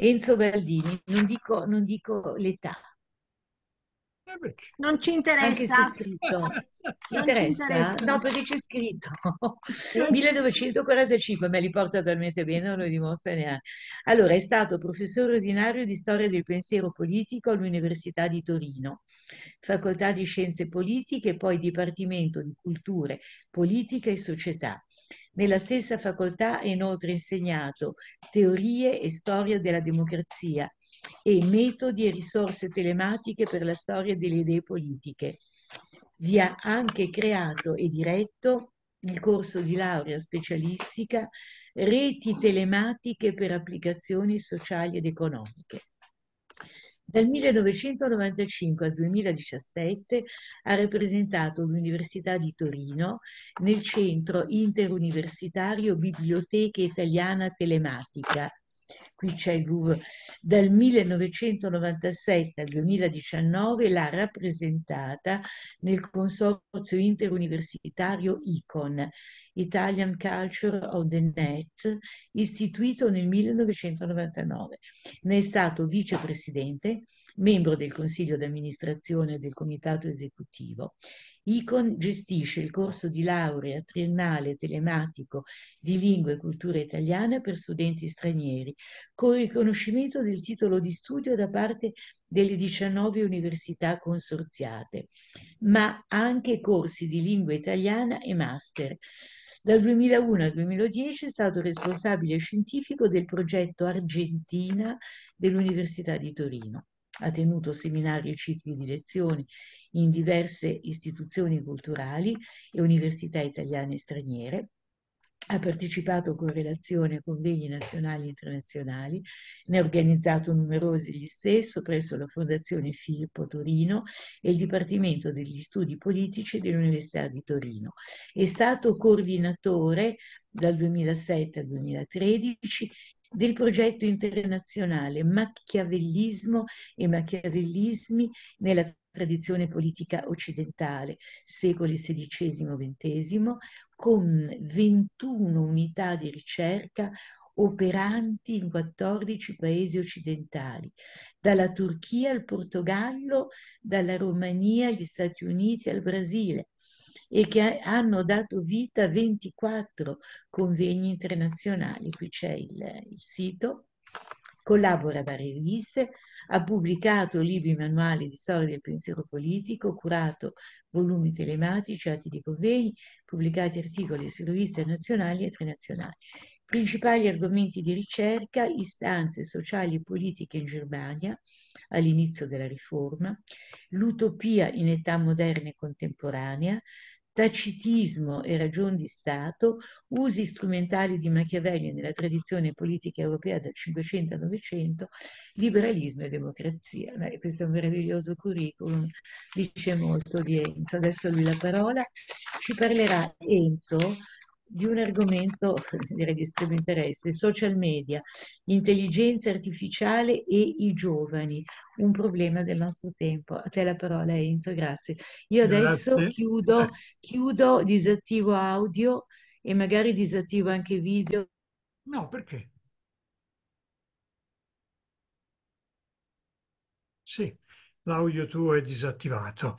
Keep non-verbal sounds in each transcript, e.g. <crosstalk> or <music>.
Enzo Baldini, non dico, non dico l'età. Eh, non ci interessa. Anche se scritto. <laughs> interessa? interessa? No, perché c'è scritto. 1945, me li porta talmente bene, non lo dimostra neanche. Allora, è stato professore ordinario di storia del pensiero politico all'Università di Torino, facoltà di scienze politiche poi Dipartimento di Culture, Politica e Società. Nella stessa facoltà ha inoltre insegnato teorie e storia della democrazia e metodi e risorse telematiche per la storia delle idee politiche. Vi ha anche creato e diretto il corso di laurea specialistica Reti telematiche per applicazioni sociali ed economiche. Dal 1995 al 2017 ha rappresentato l'Università di Torino nel Centro Interuniversitario Biblioteca Italiana Telematica qui c'è il Louvre, dal 1997 al 2019 l'ha rappresentata nel consorzio interuniversitario ICON, Italian Culture of the Net, istituito nel 1999. Ne è stato vicepresidente, membro del consiglio d'amministrazione e del comitato esecutivo. ICON gestisce il corso di laurea triennale telematico di lingua e cultura italiana per studenti stranieri, con riconoscimento del titolo di studio da parte delle 19 università consorziate, ma anche corsi di lingua italiana e master. Dal 2001 al 2010 è stato responsabile scientifico del progetto Argentina dell'Università di Torino. Ha tenuto seminari e cicli di lezioni in diverse istituzioni culturali e università italiane e straniere, ha partecipato con relazione a convegni nazionali e internazionali, ne ha organizzato numerosi gli stesso presso la Fondazione Filippo Torino e il Dipartimento degli Studi Politici dell'Università di Torino. È stato coordinatore dal 2007 al 2013 del progetto internazionale Machiavellismo e Machiavellismi nella tradizione politica occidentale, secoli XVI-XX, con 21 unità di ricerca operanti in 14 paesi occidentali, dalla Turchia al Portogallo, dalla Romania agli Stati Uniti al Brasile e che hanno dato vita a 24 convegni internazionali. Qui c'è il, il sito collabora a varie riviste, ha pubblicato libri manuali di storia del pensiero politico, curato volumi telematici, atti di convegni, pubblicati articoli su riviste nazionali e internazionali. Principali argomenti di ricerca, istanze sociali e politiche in Germania all'inizio della riforma, l'utopia in età moderna e contemporanea, tacitismo e ragion di Stato, usi strumentali di Machiavelli nella tradizione politica europea dal 500 al 900, liberalismo e democrazia. Beh, questo è un meraviglioso curriculum, dice molto di Enzo. Adesso lui la parola. Ci parlerà Enzo di un argomento <laughs> direi di estremo interesse, social media, intelligenza artificiale e i giovani, un problema del nostro tempo. A te la parola Enzo, grazie. Io adesso grazie. Chiudo, chiudo, disattivo audio e magari disattivo anche video. No, perché? Sì, l'audio tuo è disattivato.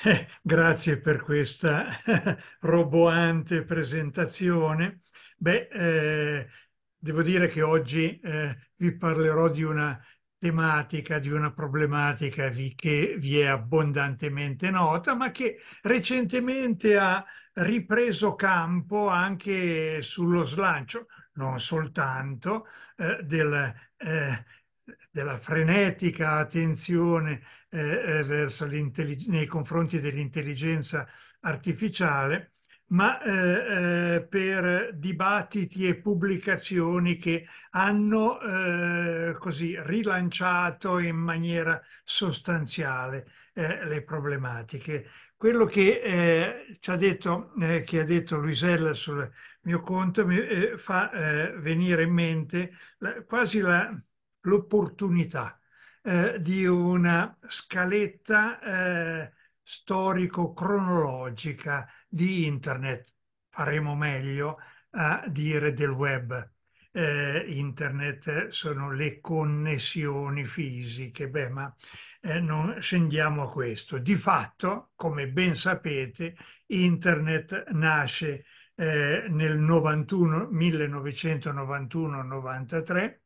<laughs> grazie per questa <laughs> roboante presentazione. Beh, eh, devo dire che oggi eh, vi parlerò di una tematica, di una problematica vi, che vi è abbondantemente nota, ma che recentemente ha ripreso campo anche sullo slancio, non soltanto eh, del eh, della frenetica attenzione eh, eh nei confronti dell'intelligenza artificiale, ma eh, eh, per dibattiti e pubblicazioni che hanno eh, così rilanciato in maniera sostanziale eh, le problematiche. Quello che, ci ha detto, che ha detto Luisella sul mio conto mi fa venire in mente la, quasi la, l'opportunità eh, di una scaletta eh, storico-cronologica di internet. Faremo meglio a dire del web. Eh, internet sono le connessioni fisiche, beh, ma eh, non scendiamo a questo. Di fatto, come ben sapete, internet nasce eh, nel 91, 1991-93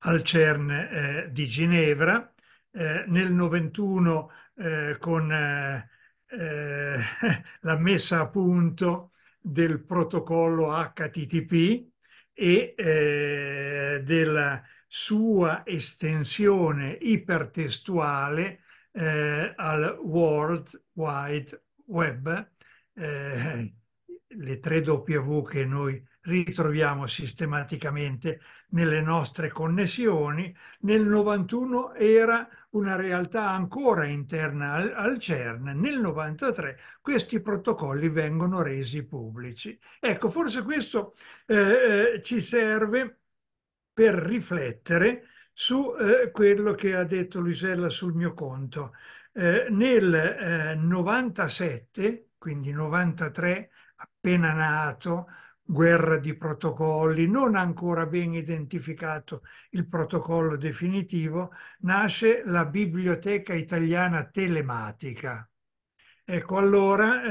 al CERN eh, di Ginevra, eh, nel 91 eh, con eh, eh, <laughs> la messa a punto del protocollo HTTP e eh, della sua estensione ipertestuale al World Wide Web, le tre W che noi ritroviamo sistematicamente nelle nostre connessioni. Nel 91 era una realtà ancora interna al, al CERN, nel 93 questi protocolli vengono resi pubblici. Ecco, forse questo eh, eh, ci serve per riflettere su eh, quello che ha detto Luisella sul mio conto. Eh, nel 97, eh, quindi 93, appena nato, guerra di protocolli, non ancora ben identificato il protocollo definitivo, nasce la Biblioteca Italiana Telematica. Ecco, allora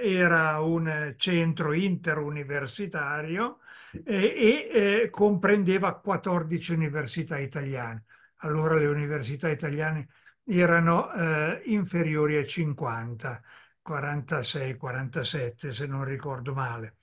eh, era un centro interuniversitario eh, e eh, comprendeva 14 università italiane. Allora le università italiane erano eh, inferiori a 50, 46, 47 se non ricordo male.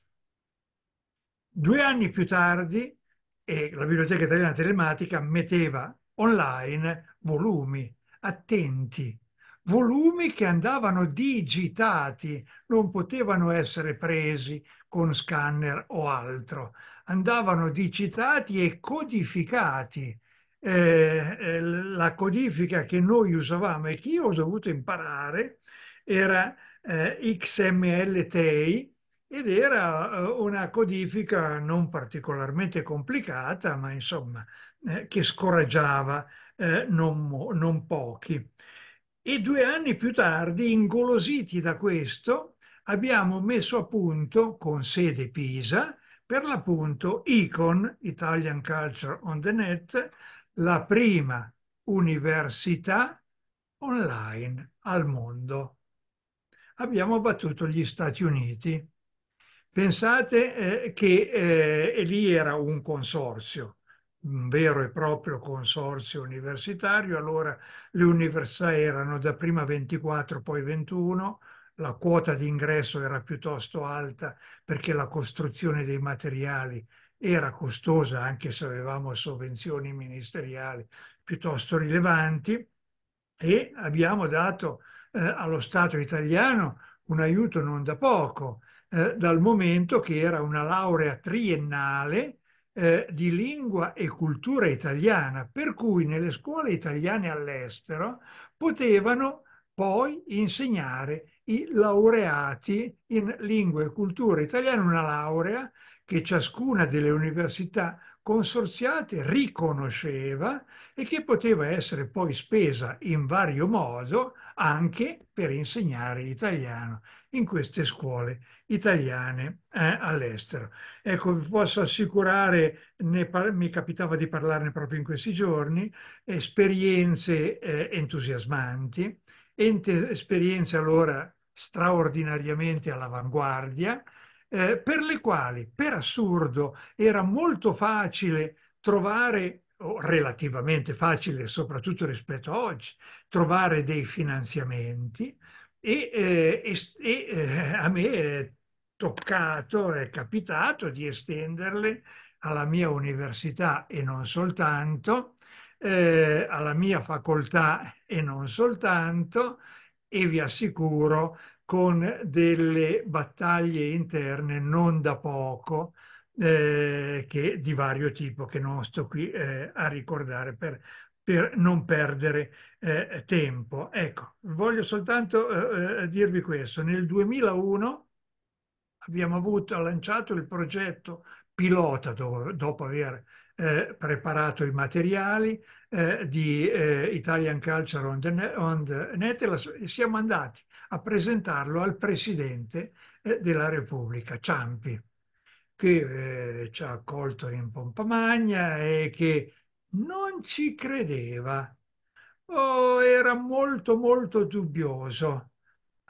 Due anni più tardi e la Biblioteca Italiana Telematica metteva online volumi, attenti, volumi che andavano digitati, non potevano essere presi con scanner o altro, andavano digitati e codificati. Eh, eh la codifica che noi usavamo e che io ho dovuto imparare era eh, XML TEI, ed era eh, una codifica non particolarmente complicata, ma insomma eh, che scoraggiava eh, non, non pochi. E due anni più tardi, ingolositi da questo, abbiamo messo a punto, con sede Pisa, per l'appunto ICON, Italian Culture on the Net, la prima università online al mondo. Abbiamo battuto gli Stati Uniti. Pensate eh, che eh, lì era un consorzio, un vero e proprio consorzio universitario, allora le università erano da prima 24, poi 21, la quota di ingresso era piuttosto alta perché la costruzione dei materiali era costosa, anche se avevamo sovvenzioni ministeriali piuttosto rilevanti, e abbiamo dato eh, allo Stato italiano un aiuto non da poco. Eh, dal momento che era una laurea triennale eh, di lingua e cultura italiana, per cui nelle scuole italiane all'estero potevano poi insegnare i laureati in lingua e cultura italiana una laurea che ciascuna delle università consorziate riconosceva e che poteva essere poi spesa in vario modo anche per insegnare italiano in queste scuole italiane eh, all'estero. Ecco, vi posso assicurare, mi capitava di parlarne proprio in questi giorni, esperienze eh, entusiasmanti, esperienze allora straordinariamente all'avanguardia, eh, per le quali, per assurdo, era molto facile trovare, o relativamente facile soprattutto rispetto a oggi, trovare dei finanziamenti e, eh, e, e eh, a me è toccato, è capitato di estenderle alla mia università e non soltanto, eh, alla mia facoltà e non soltanto, e vi assicuro con delle battaglie interne non da poco, eh, che, di vario tipo, che non sto qui eh, a ricordare per, per non perdere eh, tempo. Ecco, voglio soltanto eh, eh, dirvi questo. Nel 2001 abbiamo avuto, lanciato il progetto pilota, do, dopo aver eh, preparato i materiali, eh, di eh, Italian Culture on the, on the Net, siamo andati a presentarlo al Presidente eh, della Repubblica, Ciampi, che eh, ci ha accolto in pompa magna e che non ci credeva oh, era molto molto dubbioso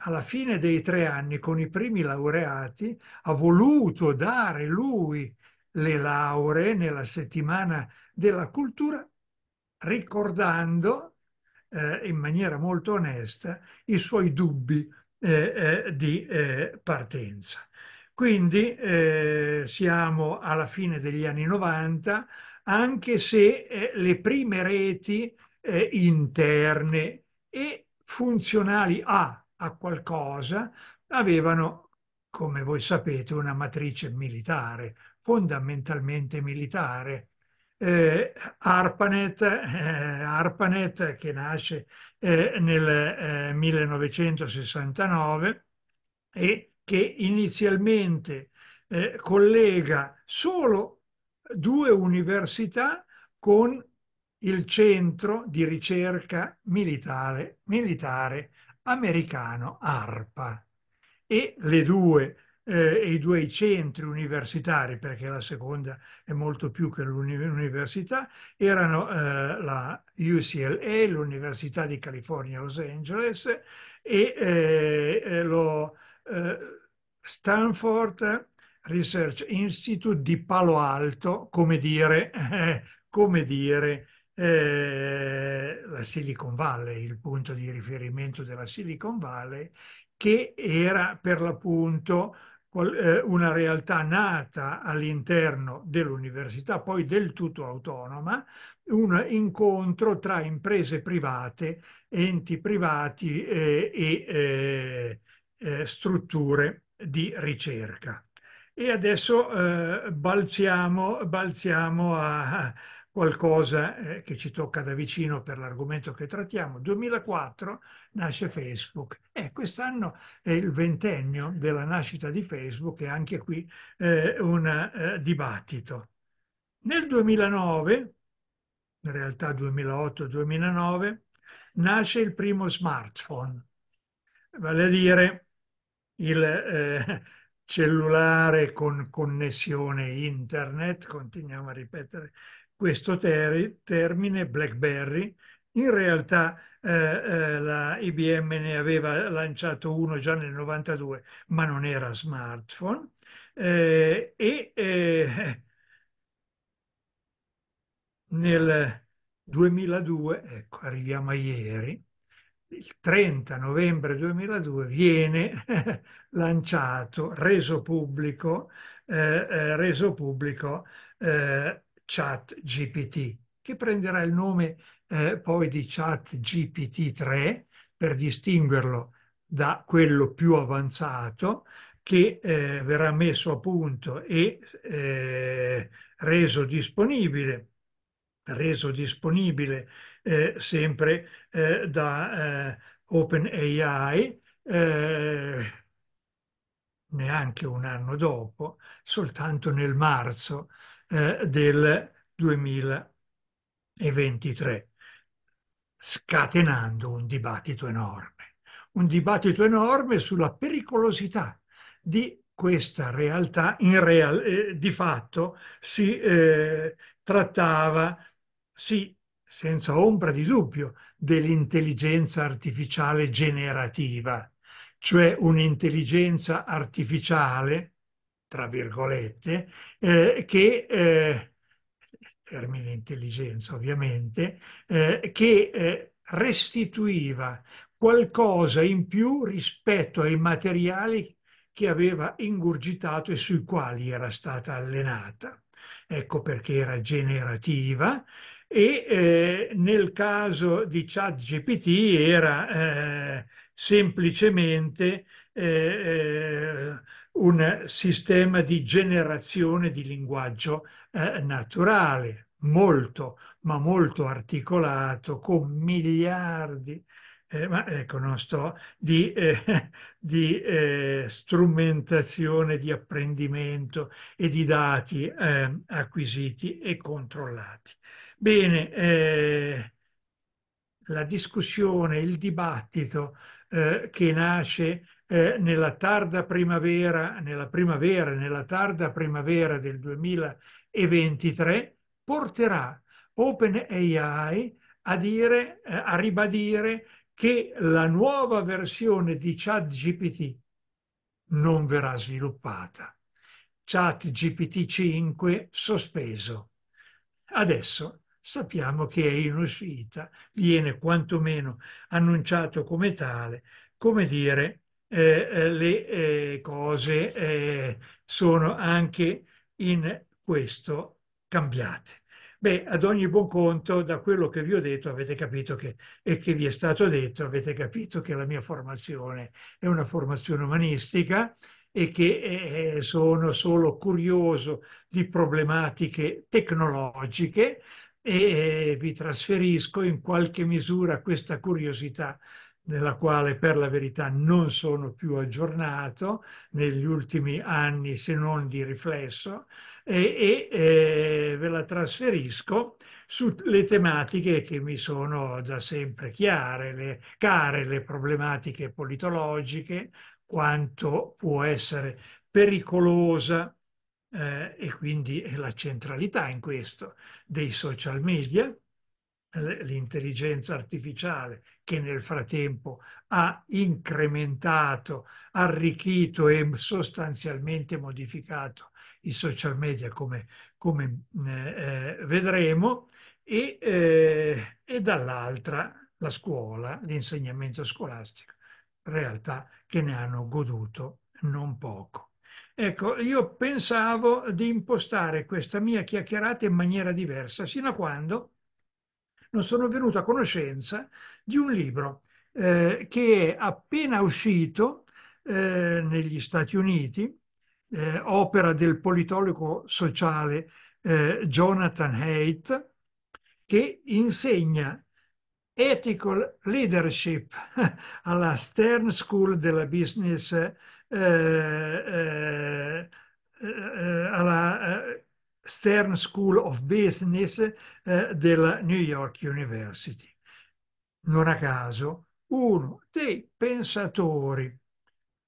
alla fine dei tre anni con i primi laureati ha voluto dare lui le lauree nella settimana della cultura ricordando eh, in maniera molto onesta i suoi dubbi eh, eh, di eh, partenza. Quindi eh, siamo alla fine degli anni 90, anche se eh, le prime reti interne e funzionali a, a qualcosa avevano, come voi sapete, una matrice militare, fondamentalmente militare, eh, ARPANET, eh, ARPANET, che nasce eh, nel 1969 eh, e che inizialmente eh, collega solo due università con il centro di ricerca militare, militare americano ARPA e le due eh, e i due centri universitari, perché la seconda è molto più che l'università, erano eh, la UCLA, l'Università di California Los Angeles, e eh, eh lo eh, Stanford Research Institute di Palo Alto, come dire, <laughs> come dire eh, la Silicon Valley, il punto di riferimento della Silicon Valley, che era per l'appunto eh, una realtà nata all'interno dell'università, poi del tutto autonoma, un incontro tra imprese private, enti privati eh, e, e, eh, e strutture di ricerca. E adesso eh, balziamo, balziamo a, qualcosa eh, che ci tocca da vicino per l'argomento che trattiamo. 2004 nasce Facebook e eh, quest'anno è il ventennio della nascita di Facebook e anche qui eh, un eh, dibattito. Nel 2009, in realtà 2008-2009, nasce il primo smartphone, vale a dire il eh, cellulare con connessione internet, continuiamo a ripetere questo ter termine BlackBerry. In realtà eh, eh, la IBM ne aveva lanciato uno già nel 92, ma non era smartphone. Eh, e eh, <laughs> nel 2002, ecco, arriviamo a ieri, il 30 novembre 2002 viene <laughs> lanciato, reso pubblico, eh, eh, reso pubblico Chat GPT, che prenderà il nome eh, poi di Chat GPT 3 per distinguerlo da quello più avanzato che eh, verrà messo a punto e eh, reso disponibile, reso disponibile eh, sempre eh, da eh, OpenAI neanche un anno dopo, soltanto nel marzo eh, del 2023, scatenando un dibattito enorme, un dibattito enorme sulla pericolosità di questa realtà, real, eh, di fatto si eh, trattava, sì, senza ombra di dubbio, dell'intelligenza artificiale generativa, cioè un'intelligenza artificiale tra virgolette, eh, che, eh, termine intelligenza ovviamente, eh, che eh, restituiva qualcosa in più rispetto ai materiali che aveva ingurgitato e sui quali era stata allenata. Ecco perché era generativa e eh, nel caso di ChatGPT era eh, semplicemente un sistema di generazione di linguaggio eh, naturale, molto, ma molto articolato, con miliardi eh, ma ecco, non sto, di, eh, <laughs> di eh, strumentazione, di apprendimento e di dati ehm, acquisiti e controllati. Bene, eh, la discussione, il dibattito eh, che nasce eh, nella tarda primavera, nella primavera, nella tarda primavera del 2023, porterà OpenAI a, dire, eh, a ribadire che la nuova versione di ChatGPT non verrà sviluppata. ChatGPT 5 sospeso. Adesso sappiamo che è in uscita, viene quantomeno annunciato come tale, come dire eh, eh, le eh, cose eh, sono anche in questo cambiate. Beh, ad ogni buon conto, da quello che vi ho detto avete capito che, e che vi è stato detto, avete capito che la mia formazione è una formazione umanistica e che eh, sono solo curioso di problematiche tecnologiche e eh, vi trasferisco in qualche misura questa curiosità nella quale per la verità non sono più aggiornato negli ultimi anni se non di riflesso e, e, e eh, ve la trasferisco sulle tematiche che mi sono da sempre chiare, le, care, le problematiche politologiche, quanto può essere pericolosa eh, e quindi la centralità in questo dei social media l'intelligenza artificiale che nel frattempo ha incrementato, arricchito e sostanzialmente modificato i social media come, come eh, vedremo e, eh, e dall'altra la scuola, l'insegnamento scolastico, realtà che ne hanno goduto non poco. Ecco, io pensavo di impostare questa mia chiacchierata in maniera diversa, sino a quando non sono venuto a conoscenza di un libro eh, che è appena uscito eh, negli Stati Uniti, eh, opera del politologo sociale eh, Jonathan Haidt, che insegna ethical leadership <laughs> alla Stern School della Business, eh, eh, alla Stern School of Business eh, della New York University. Non a caso, uno dei pensatori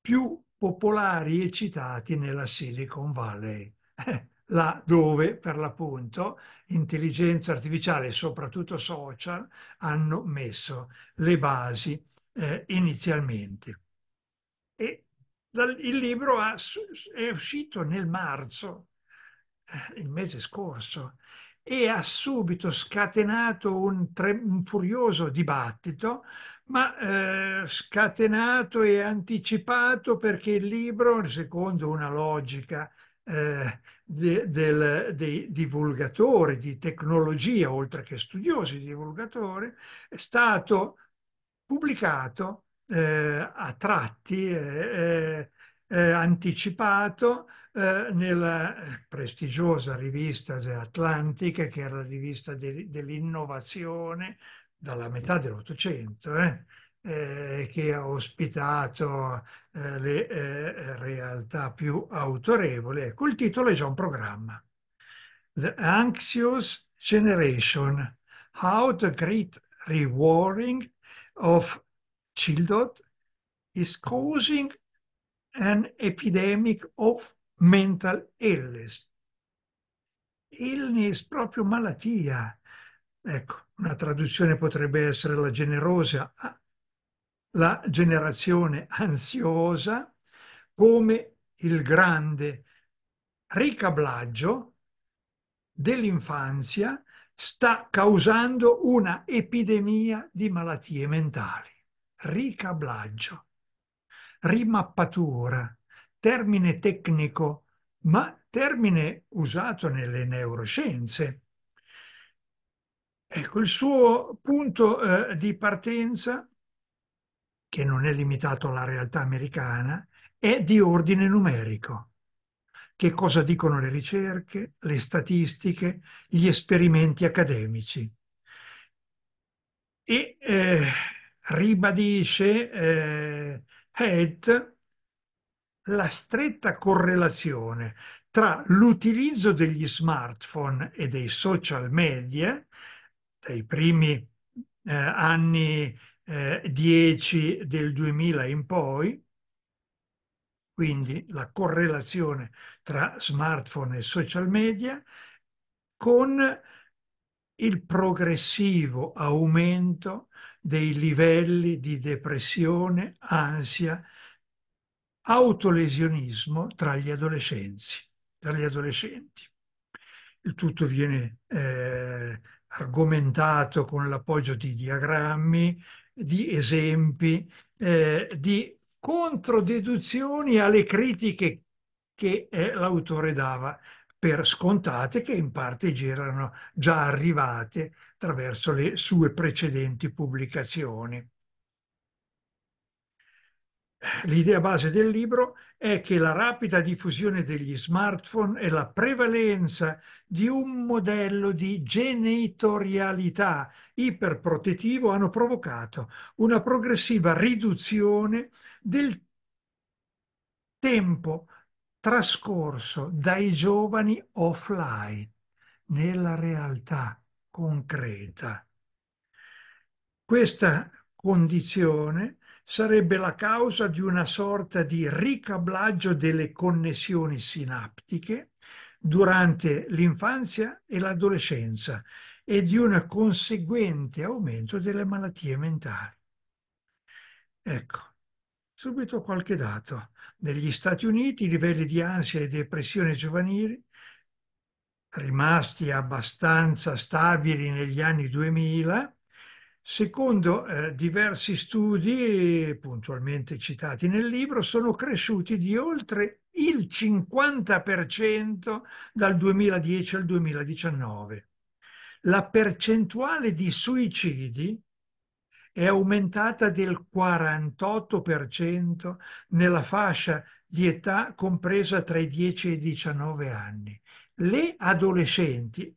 più popolari e citati nella Silicon Valley, eh, là dove, per l'appunto, intelligenza artificiale e soprattutto social hanno messo le basi eh, inizialmente. E il libro è uscito nel marzo eh, il mese scorso e ha subito scatenato un, tre, un furioso dibattito, ma eh, scatenato e anticipato perché il libro, secondo una logica eh, de, del, dei divulgatori di tecnologia, oltre che studiosi divulgatori, è stato pubblicato eh, a tratti, eh, eh, anticipato, eh, nella eh, prestigiosa rivista The Atlantic, che era la rivista de, dell'innovazione dalla metà dell'Ottocento, eh, eh, che ha ospitato eh, le realtà più autorevoli. Ecco, il titolo è già un programma. The Anxious Generation, How the Great Rewarring of Childhood is Causing an Epidemic of mental illness. Illness, proprio malattia. Ecco, una traduzione potrebbe essere la generosa, la generazione ansiosa, come il grande ricablaggio dell'infanzia sta causando una epidemia di malattie mentali. Ricablaggio, rimappatura, termine tecnico, ma termine usato nelle neuroscienze. Ecco, il suo punto eh, di partenza, che non è limitato alla realtà americana, è di ordine numerico. Che cosa dicono le ricerche, le statistiche, gli esperimenti accademici. E eh, ribadisce eh, Head la stretta correlazione tra l'utilizzo degli smartphone e dei social media, dai primi eh, anni eh, 10 del 2000 in poi, quindi la correlazione tra smartphone e social media, con il progressivo aumento dei livelli di depressione, ansia, autolesionismo tra gli, tra gli adolescenti. Il tutto viene eh, argomentato con l'appoggio di diagrammi, di esempi, eh, di controdeduzioni alle critiche che eh, l'autore dava per scontate che in parte erano già arrivate attraverso le sue precedenti pubblicazioni l'idea base del libro è che la rapida diffusione degli smartphone e la prevalenza di un modello di genitorialità iperprotettivo hanno provocato una progressiva riduzione del tempo trascorso dai giovani offline nella realtà concreta. Questa condizione sarebbe la causa di una sorta di ricablaggio delle connessioni sinaptiche durante l'infanzia e l'adolescenza e di un conseguente aumento delle malattie mentali. Ecco, subito qualche dato. Negli Stati Uniti i livelli di ansia e depressione giovanili, rimasti abbastanza stabili negli anni 2000, secondo eh, diversi studi puntualmente citati nel libro, sono cresciuti di oltre il 50% dal 2010 al 2019. La percentuale di suicidi è aumentata del 48% nella fascia di età compresa tra i 10 e i 19 anni. Le adolescenti, eh,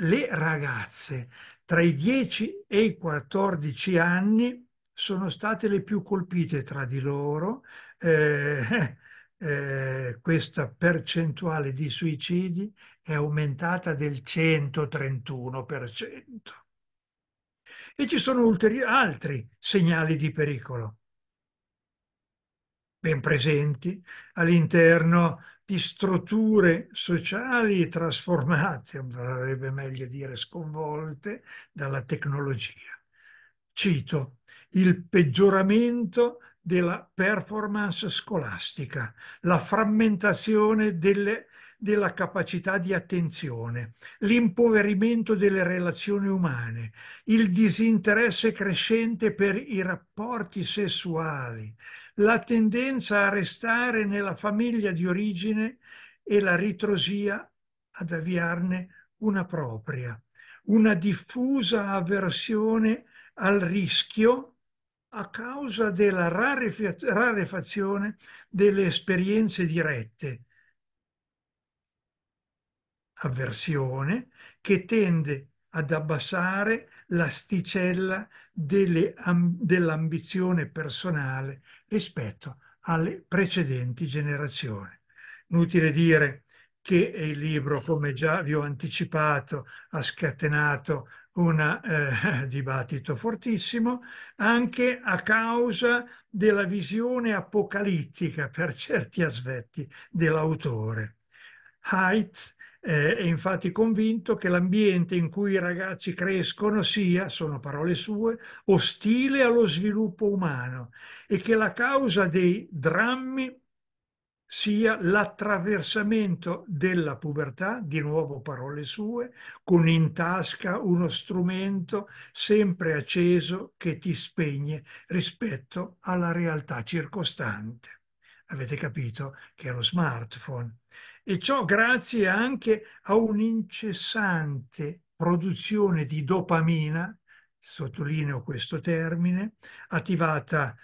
le ragazze tra i 10 e i 14 anni sono state le più colpite tra di loro eh, <laughs> eh, questa percentuale di suicidi è aumentata del 131%. E ci sono altri segnali di pericolo ben presenti all'interno di strutture sociali trasformate, sarebbe meglio dire sconvolte, dalla tecnologia. Cito, il peggioramento della performance scolastica, la frammentazione delle, della capacità di attenzione, l'impoverimento delle relazioni umane, il disinteresse crescente per i rapporti sessuali, la tendenza a restare nella famiglia di origine e la ritrosia ad avviarne una propria, una diffusa avversione al rischio a causa della rarefazione delle esperienze dirette. Avversione che tende ad abbassare l'asticella dell'ambizione personale rispetto alle precedenti generazioni. Inutile dire che il libro, come già vi ho anticipato, ha scatenato un eh, <laughs> dibattito fortissimo, anche a causa della visione apocalittica, per certi aspetti, dell'autore. Haidt eh, è infatti convinto che l'ambiente in cui i ragazzi crescono sia, sono parole sue, ostile allo sviluppo umano e che la causa dei drammi sia l'attraversamento della pubertà, di nuovo parole sue, con in tasca uno strumento sempre acceso che ti spegne rispetto alla realtà circostante. Avete capito che è lo smartphone e ciò grazie anche a un'incessante produzione di dopamina, sottolineo questo termine, attivata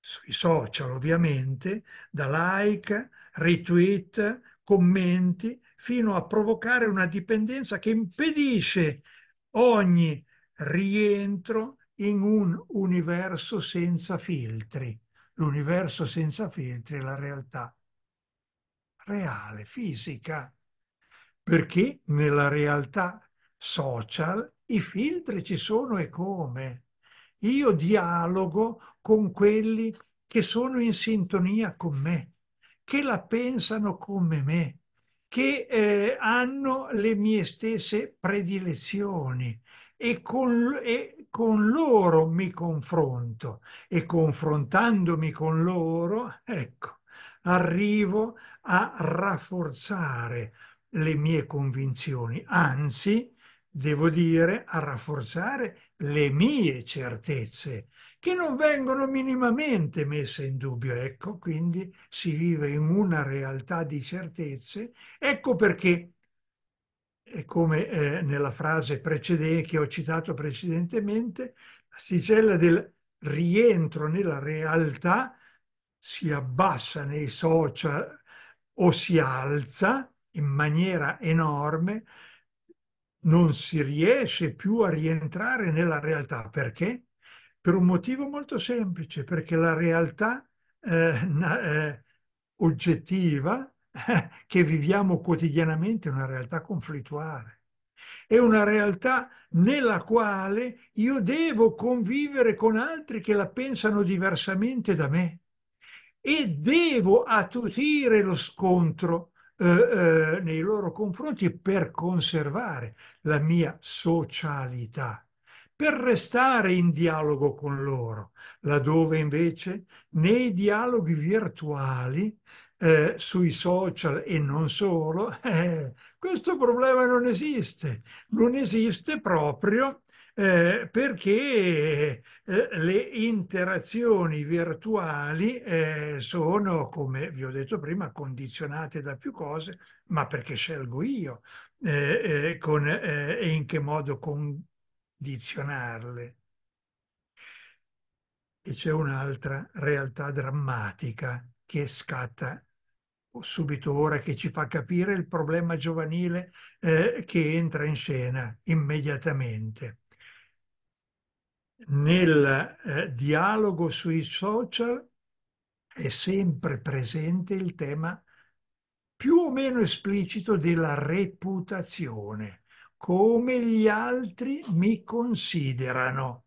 sui social ovviamente, da like, retweet, commenti, fino a provocare una dipendenza che impedisce ogni rientro in un universo senza filtri. L'universo senza filtri è la realtà reale, fisica, perché nella realtà social i filtri ci sono e come. Io dialogo con quelli che sono in sintonia con me, che la pensano come me, che eh, hanno le mie stesse predilezioni e con, e con, loro mi confronto e confrontandomi con loro, ecco, arrivo a rafforzare le mie convinzioni, anzi, devo dire, a rafforzare le mie certezze, che non vengono minimamente messe in dubbio. Ecco, quindi si vive in una realtà di certezze. Ecco perché, eh, come eh, nella frase precedente che ho citato precedentemente, la sigella del rientro nella realtà si abbassa nei social, o si alza in maniera enorme, non si riesce più a rientrare nella realtà. Perché? Per un motivo molto semplice, perché la realtà eh, <laughs> na, eh, oggettiva eh, <laughs> che viviamo quotidianamente è una realtà conflittuale. È una realtà nella quale io devo convivere con altri che la pensano diversamente da me e devo attutire lo scontro eh, eh, nei loro confronti per conservare la mia socialità, per restare in dialogo con loro, laddove invece nei dialoghi virtuali eh, sui social e non solo, <laughs> eh, questo problema non esiste, non esiste proprio eh, perché eh, le interazioni virtuali eh, sono, come vi ho detto prima, condizionate da più cose, ma perché scelgo io eh, eh, con, eh, e in che modo condizionarle. E c'è un'altra realtà drammatica che scatta subito ora che ci fa capire il problema giovanile eh, che entra in scena immediatamente nel eh, dialogo sui social è sempre presente il tema più o meno esplicito della reputazione, come gli altri mi considerano.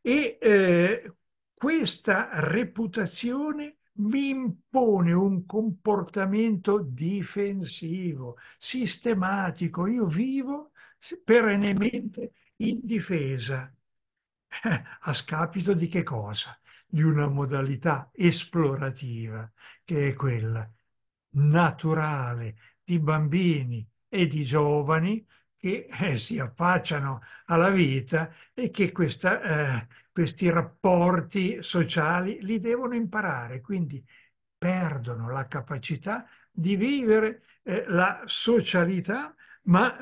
E eh, questa reputazione mi impone un comportamento difensivo, sistematico. Io vivo perennemente in difesa a scapito di che cosa? Di una modalità esplorativa che è quella naturale di bambini e di giovani che eh, si affacciano alla vita e che questa, eh, questi rapporti sociali li devono imparare, quindi perdono la capacità di vivere eh, la socialità, ma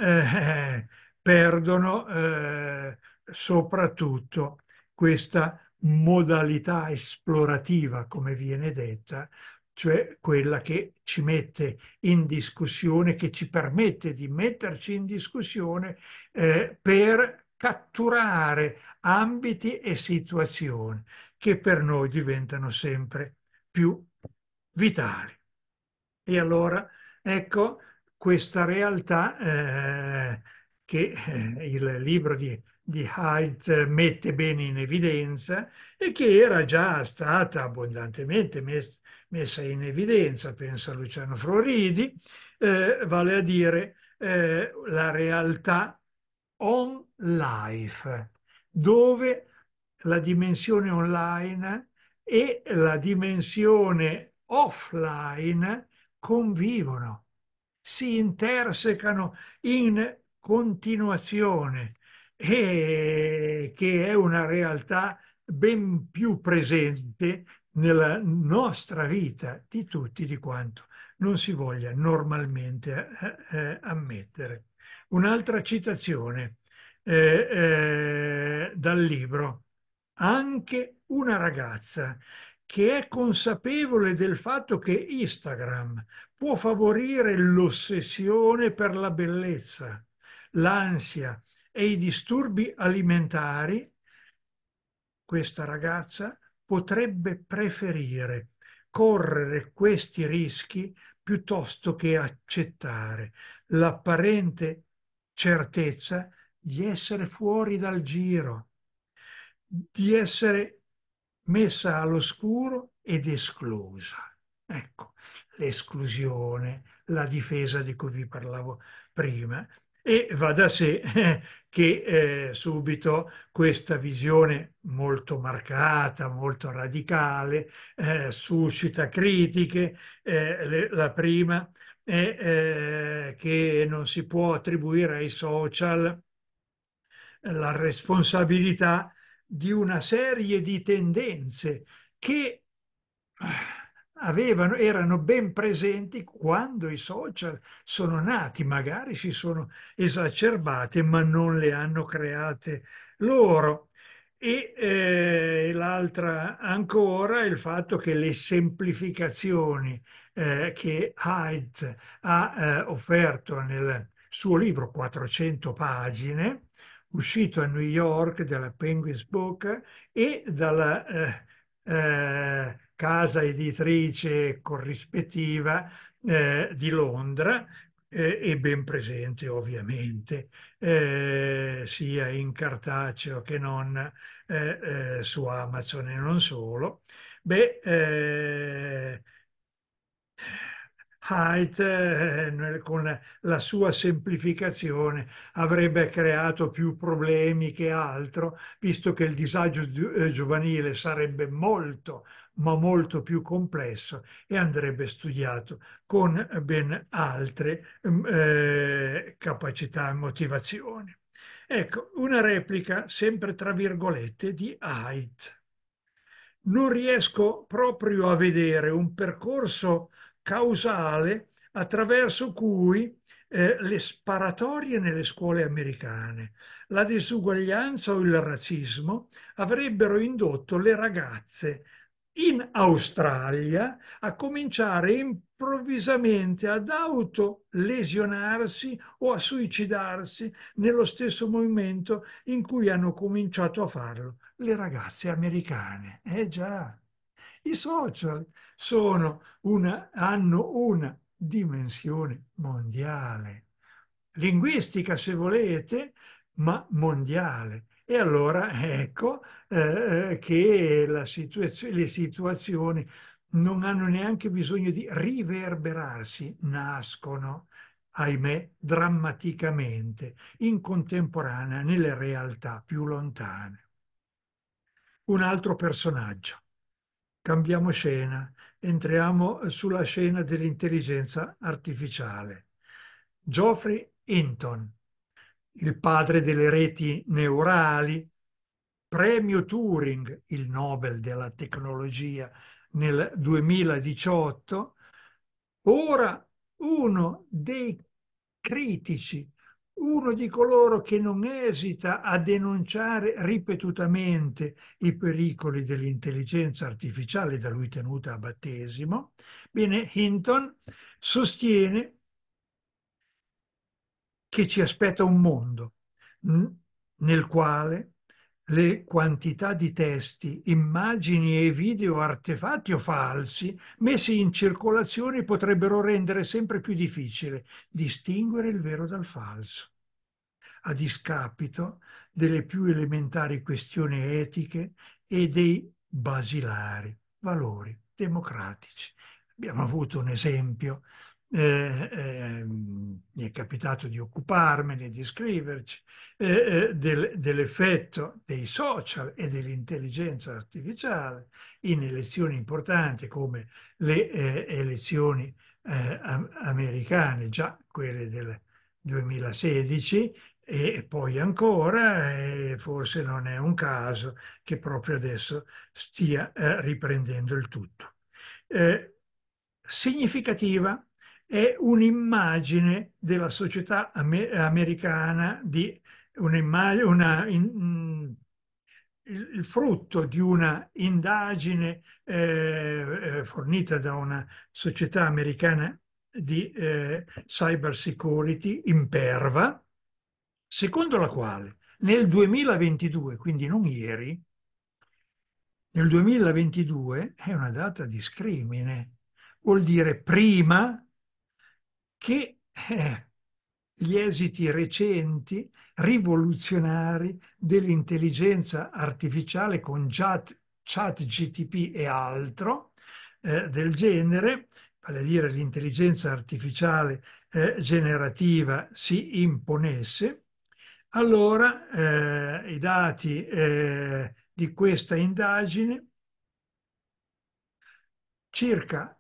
eh, <laughs> perdono eh, soprattutto questa modalità esplorativa, come viene detta, cioè quella che ci mette in discussione, che ci permette di metterci in discussione eh, per catturare ambiti e situazioni che per noi diventano sempre più vitali. E allora ecco questa realtà eh, che eh, il libro di di Haidt mette bene in evidenza e che era già stata abbondantemente mes- messa in evidenza, pensa Luciano Floridi, eh, vale a dire eh, la realtà on life, dove la dimensione online e la dimensione offline convivono, si intersecano in continuazione e che è una realtà ben più presente nella nostra vita di tutti di quanto non si voglia normalmente eh, eh, ammettere. Un'altra citazione eh, eh, dal libro, anche una ragazza che è consapevole del fatto che Instagram può favorire l'ossessione per la bellezza, l'ansia, e i disturbi alimentari, questa ragazza potrebbe preferire correre questi rischi piuttosto che accettare l'apparente certezza di essere fuori dal giro, di essere messa all'oscuro ed esclusa. Ecco, l'esclusione, la difesa di cui vi parlavo prima, e va da sé <laughs> che eh, subito questa visione molto marcata, molto radicale, eh, suscita critiche. Eh, le, la prima è eh, che non si può attribuire ai social la responsabilità di una serie di tendenze che avevano, erano ben presenti quando i social sono nati, magari si sono esacerbate ma non le hanno create loro. E eh, l'altra ancora è il fatto che le semplificazioni eh, che Haidt ha eh, offerto nel suo libro 400 pagine, uscito a New York dalla Penguins Book e dalla eh, eh, casa editrice corrispettiva eh, di Londra eh, e ben presente ovviamente eh, sia in cartaceo che non eh, eh, su Amazon e non solo. Beh, Haidt, eh, con la sua semplificazione, avrebbe creato più problemi che altro, visto che il disagio giovanile sarebbe molto, ma molto più complesso e andrebbe studiato con ben altre mm, eh, capacità e motivazioni. Ecco, una replica, sempre tra virgolette, di Haidt. Non riesco proprio a vedere un percorso causale attraverso cui eh, le sparatorie nelle scuole americane, la disuguaglianza o il razzismo avrebbero indotto le ragazze in Australia a cominciare improvvisamente ad autolesionarsi o a suicidarsi nello stesso movimento in cui hanno cominciato a farlo le ragazze americane. Eh già, i social una, hanno una dimensione mondiale, linguistica se volete, ma mondiale. E allora ecco eh, eh che situaz le situazioni non hanno neanche bisogno di riverberarsi, nascono, ahimè, drammaticamente, in contemporanea, nelle realtà più lontane. Un altro personaggio. Cambiamo scena, entriamo sulla scena dell'intelligenza artificiale. Geoffrey Hinton, il padre delle reti neurali, premio Turing, il Nobel della tecnologia nel 2018, ora uno dei critici, uno di coloro che non esita a denunciare ripetutamente i pericoli dell'intelligenza artificiale da lui tenuta a battesimo, bene, Hinton sostiene che ci aspetta un mondo nel quale le quantità di testi, immagini e video artefatti o falsi messi in circolazione potrebbero rendere sempre più difficile distinguere il vero dal falso, a discapito delle più elementari questioni etiche e dei basilari valori democratici. Abbiamo avuto un esempio eh, eh, mi è capitato di occuparmene, di scriverci, eh, eh, del, dell'effetto dei social e dell'intelligenza artificiale in elezioni importanti come le eh, elezioni eh, americane, già quelle del 2016 e poi ancora, forse non è un caso che proprio adesso stia riprendendo il tutto. significativa è un'immagine della società amer americana, di un'immagine, una, in, mm, il frutto di una indagine eh, eh, fornita da una società americana di eh, cyber security imperva, secondo la quale nel 2022, quindi non ieri, nel 2022 è una data di scrimine, vuol dire prima che eh, gli esiti recenti rivoluzionari dell'intelligenza artificiale con chat, chat GTP e altro eh, del genere, vale a dire l'intelligenza artificiale eh, generativa, si imponesse, allora eh, i dati eh, di questa indagine circa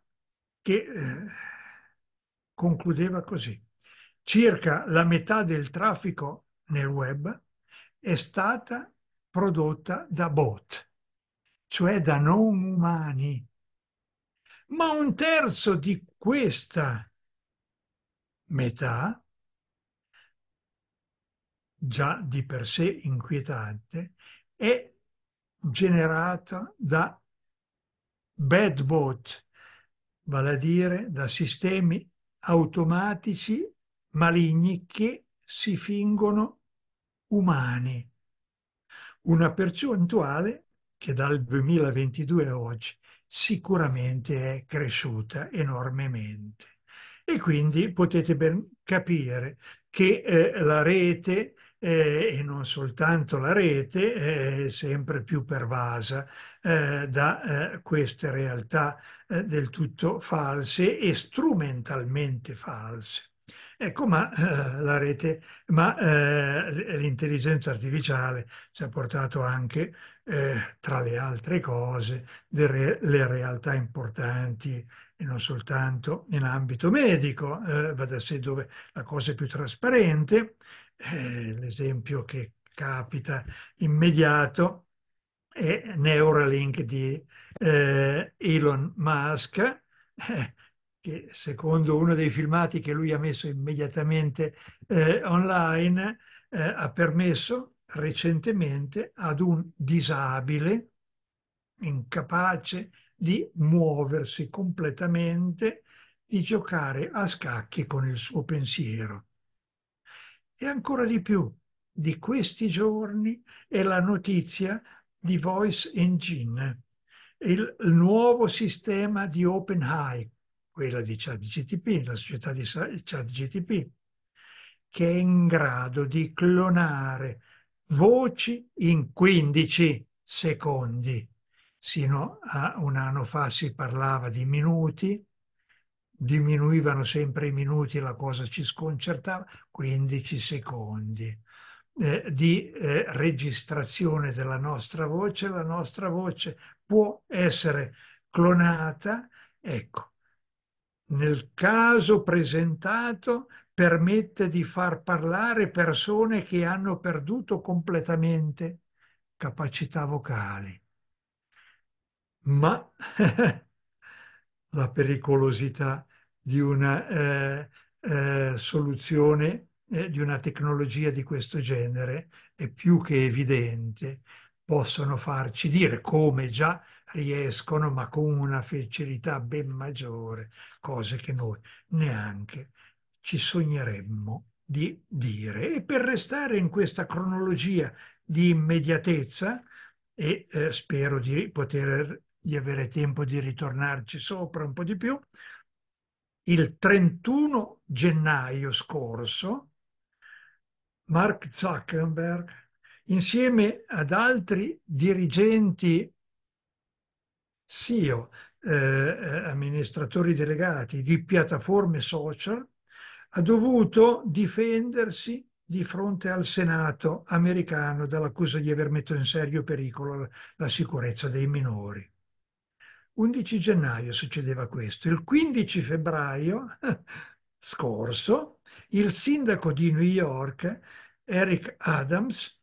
che eh, concludeva così. Circa la metà del traffico nel web è stata prodotta da bot, cioè da non umani. Ma un terzo di questa metà, già di per sé inquietante, è generata da bad bot, vale a dire da sistemi automatici maligni che si fingono umani. Una percentuale che dal 2022 a oggi sicuramente è cresciuta enormemente. E quindi potete ben capire che eh, la rete eh, e non soltanto la rete, eh, sempre più pervasa eh, da eh, queste realtà eh, del tutto false e strumentalmente false. Ecco, ma eh, la rete, ma l'intelligenza artificiale ci ha portato anche, tra le altre cose, delle re realtà importanti e non soltanto in ambito medico, eh, va da sé dove la cosa è più trasparente, eh, l'esempio che capita immediato è Neuralink di eh, Elon Musk, eh, che secondo uno dei filmati che lui ha messo immediatamente eh, online, ha permesso recentemente ad un disabile incapace di muoversi completamente, di giocare a scacchi con il suo pensiero. E ancora di più, di questi giorni è la notizia di Voice Engine, il, nuovo sistema di OpenAI, quella di ChatGTP, la società di ChatGTP, che è in grado di clonare voci in 15 secondi. Sino a un anno fa si parlava di minuti, diminuivano sempre i minuti, la cosa ci sconcertava, 15 secondi eh, di eh, registrazione della nostra voce, la nostra voce può essere clonata, ecco, nel caso presentato permette di far parlare persone che hanno perduto completamente capacità vocali. Ma <laughs> la pericolosità di una eh, eh, soluzione eh, di una tecnologia di questo genere è più che evidente, possono farci dire come già riescono, ma con una facilità ben maggiore, cose che noi neanche ci sogneremmo di dire. E per restare in questa cronologia di immediatezza, e eh, spero di poter di avere tempo di ritornarci sopra un po' di più, il 31 gennaio scorso Mark Zuckerberg, insieme ad altri dirigenti CEO, eh, eh, amministratori delegati di piattaforme social, ha dovuto difendersi di fronte al Senato americano dall'accusa di aver messo in serio pericolo la sicurezza dei minori. 11 gennaio succedeva questo. Il 15 febbraio <laughs> scorso il sindaco di New York, Eric Adams,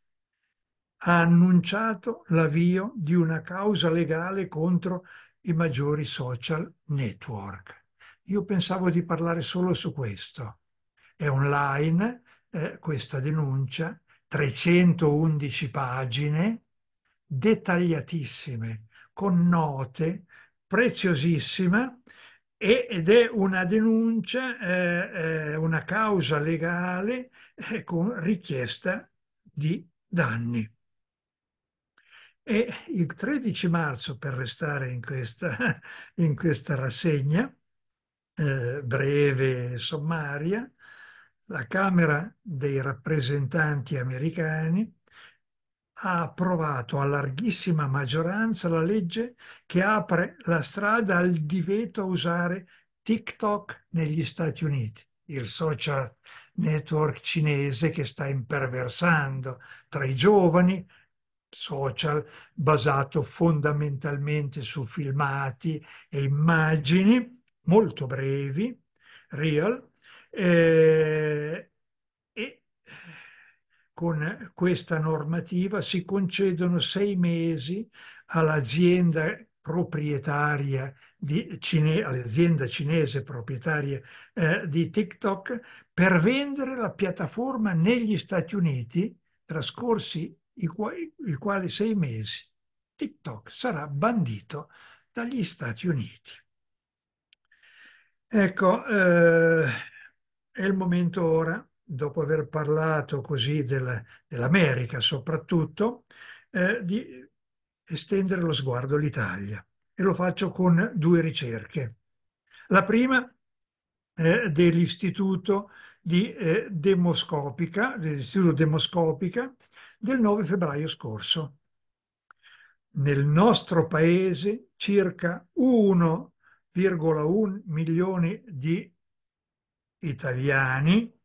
ha annunciato l'avvio di una causa legale contro i maggiori social network. Io pensavo di parlare solo su questo. È online eh, questa denuncia, 311 pagine, dettagliatissime, con note preziosissima ed è una denuncia, eh, eh, una causa legale eh, con richiesta di danni. E il 13 marzo, per restare in questa, <laughs> in questa rassegna eh, breve e sommaria, la Camera dei rappresentanti americani ha approvato a larghissima maggioranza la legge che apre la strada al divieto a usare TikTok negli Stati Uniti, il social network cinese che sta imperversando tra i giovani, social basato fondamentalmente su filmati e immagini molto brevi, real, eh, e con questa normativa si concedono sei mesi all'azienda proprietaria di cine, all'azienda cinese proprietaria eh, di TikTok per vendere la piattaforma negli Stati Uniti, trascorsi i, quali, i quali sei mesi TikTok sarà bandito dagli Stati Uniti. Ecco, eh, è il momento ora dopo aver parlato così del, dell'America soprattutto, eh, di estendere lo sguardo all'Italia. E lo faccio con due ricerche. La prima è dell'istituto di eh, demoscopica, dell'istituto demoscopica del 9 febbraio scorso. Nel nostro paese circa 1,1 milioni di italiani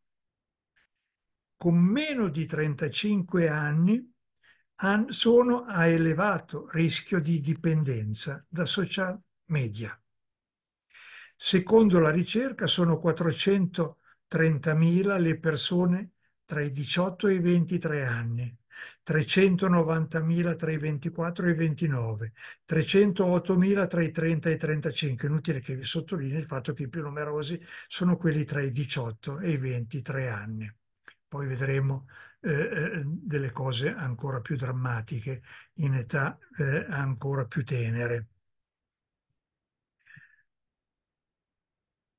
con meno di 35 anni sono a elevato rischio di dipendenza da social media. Secondo la ricerca sono 430.000 le persone tra i 18 e i 23 anni, 390.000 tra i 24 e i 29, 308.000 tra i 30 e i 35. Inutile che vi sottolinei il fatto che i più numerosi sono quelli tra i 18 e i 23 anni poi vedremo eh, eh, delle cose ancora più drammatiche in età eh, ancora più tenere.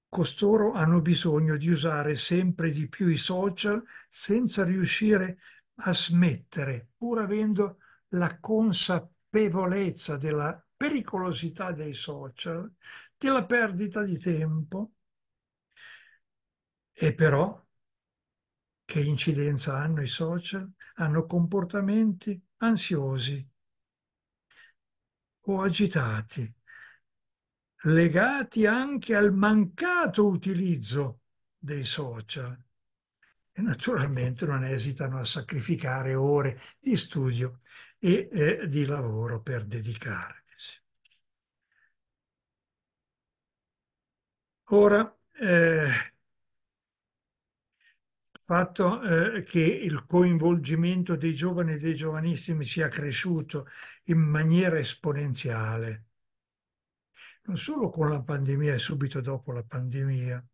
Costoro hanno bisogno di usare sempre di più i social senza riuscire a smettere, pur avendo la consapevolezza della pericolosità dei social, della perdita di tempo. E però che incidenza hanno i social, hanno comportamenti ansiosi o agitati, legati anche al mancato utilizzo dei social e naturalmente non esitano a sacrificare ore di studio e eh, di lavoro per dedicarsi. Ora, eh, fatto eh, che il coinvolgimento dei giovani e dei giovanissimi sia cresciuto in maniera esponenziale, non solo con la pandemia e subito dopo la pandemia,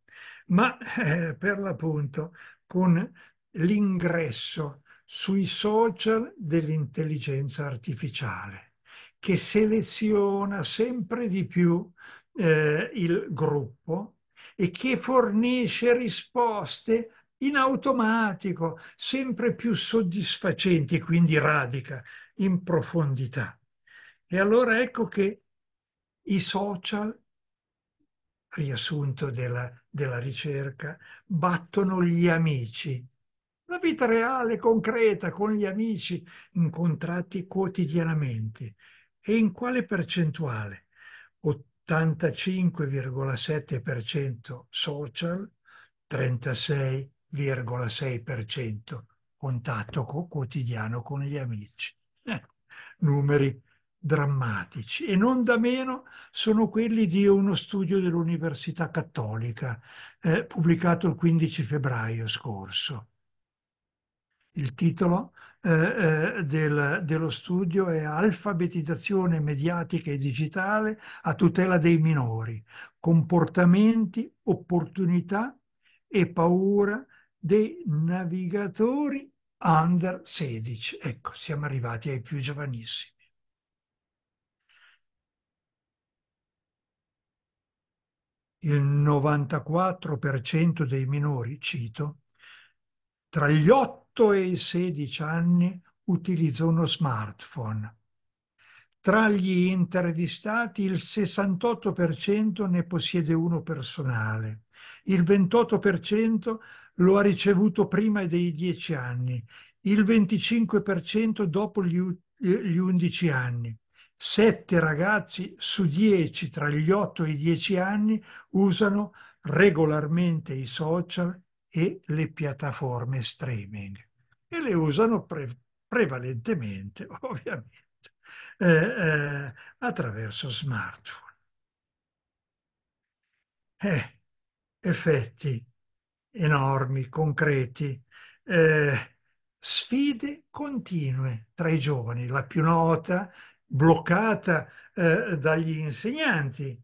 ma eh, per l'appunto con l'ingresso sui social dell'intelligenza artificiale che seleziona sempre di più eh, il gruppo e che fornisce risposte in automatico, sempre più soddisfacenti, quindi radica, in profondità. E allora ecco che i social, riassunto della, della ricerca, battono gli amici. La vita reale, concreta, con gli amici incontrati quotidianamente. E in quale percentuale? 85,7% social, 36 0,6% contatto quotidiano con gli amici. Eh, numeri drammatici e non da meno sono quelli di uno studio dell'Università Cattolica eh, pubblicato il 15 febbraio scorso. Il titolo eh, eh, del, dello studio è Alfabetizzazione mediatica e digitale a tutela dei minori, comportamenti, opportunità e paura dei navigatori under 16. Ecco, siamo arrivati ai più giovanissimi. Il 94% dei minori, cito, tra gli 8 e i 16 anni utilizza uno smartphone. Tra gli intervistati il 68% ne possiede uno personale, il 28% lo ha ricevuto prima dei dieci anni, il 25% dopo eh, gli, undici anni. Sette ragazzi su dieci tra gli otto e i dieci anni usano regolarmente i social e le piattaforme streaming e le usano pre prevalentemente, <laughs> ovviamente, eh, eh, attraverso smartphone. Eh, effetti enormi, concreti, eh, sfide continue tra i giovani, la più nota bloccata eh, dagli insegnanti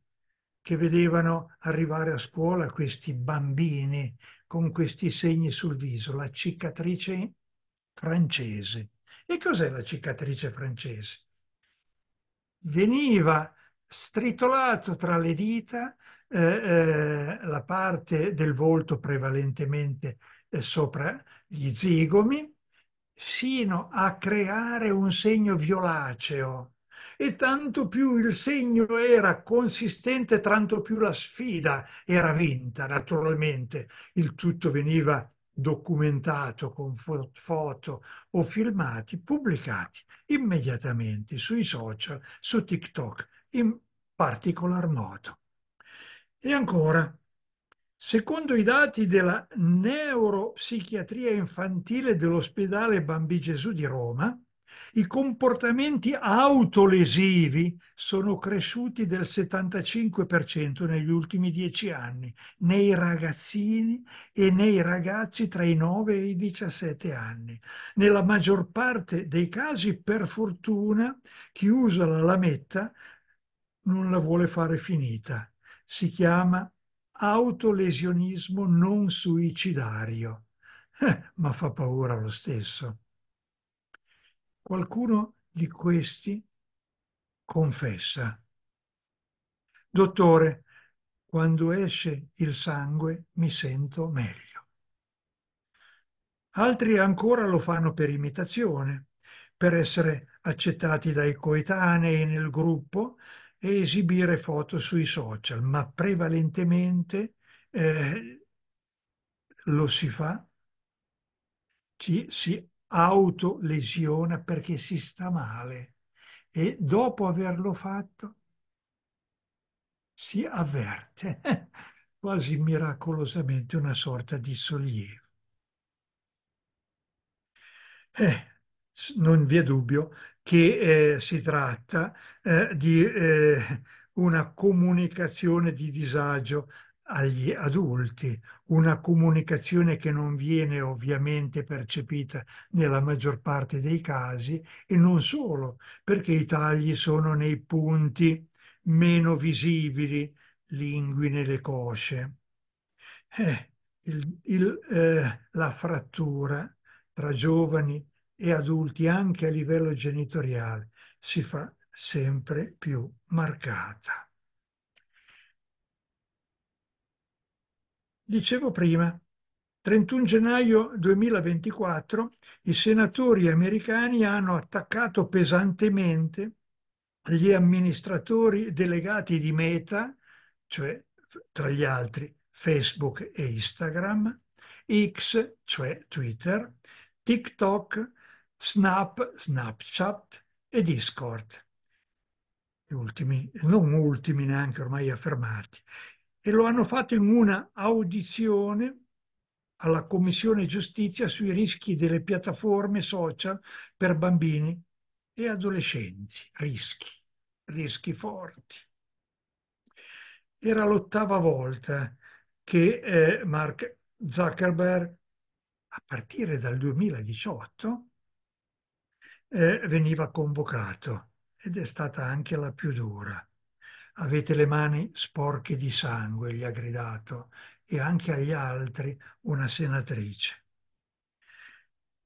che vedevano arrivare a scuola questi bambini con questi segni sul viso, la cicatrice francese. E cos'è la cicatrice francese? Veniva stritolato tra le dita eh, eh, la parte del volto prevalentemente eh, sopra gli zigomi, sino a creare un segno violaceo. E tanto più il segno era consistente, tanto più la sfida era vinta, naturalmente. Il tutto veniva documentato con foto o filmati pubblicati immediatamente sui social, su TikTok in particolar modo. E ancora, secondo i dati della neuropsichiatria infantile dell'ospedale Bambi Gesù di Roma, i comportamenti autolesivi sono cresciuti del 75% negli ultimi dieci anni nei ragazzini e nei ragazzi tra i 9 e i 17 anni. Nella maggior parte dei casi, per fortuna, chi usa la lametta non la vuole fare finita si chiama autolesionismo non suicidario, eh, ma fa paura lo stesso. Qualcuno di questi confessa. Dottore, quando esce il sangue mi sento meglio. Altri ancora lo fanno per imitazione, per essere accettati dai coetanei nel gruppo, e esibire foto sui social, ma prevalentemente eh, lo si fa, ci, si autolesiona perché si sta male e dopo averlo fatto si avverte <laughs> quasi miracolosamente una sorta di sollievo. Eh, non vi è dubbio che eh, si tratta eh, di eh, una comunicazione di disagio agli adulti, una comunicazione che non viene ovviamente percepita nella maggior parte dei casi e non solo, perché i tagli sono nei punti meno visibili, lingui nelle cosce. Eh, il, il, eh, la frattura tra giovani e adulti anche a livello genitoriale si fa sempre più marcata. Dicevo prima, 31 gennaio 2024 i senatori americani hanno attaccato pesantemente gli amministratori delegati di Meta, cioè tra gli altri Facebook e Instagram, X, cioè Twitter, TikTok, Snap, Snapchat e Discord, Gli ultimi, non ultimi neanche ormai affermati, e lo hanno fatto in una audizione alla Commissione Giustizia sui rischi delle piattaforme social per bambini e adolescenti. Rischi, rischi forti. Era l'ottava volta che eh, Mark Zuckerberg, a partire dal 2018, eh, veniva convocato ed è stata anche la più dura. Avete le mani sporche di sangue, gli ha gridato, e anche agli altri una senatrice.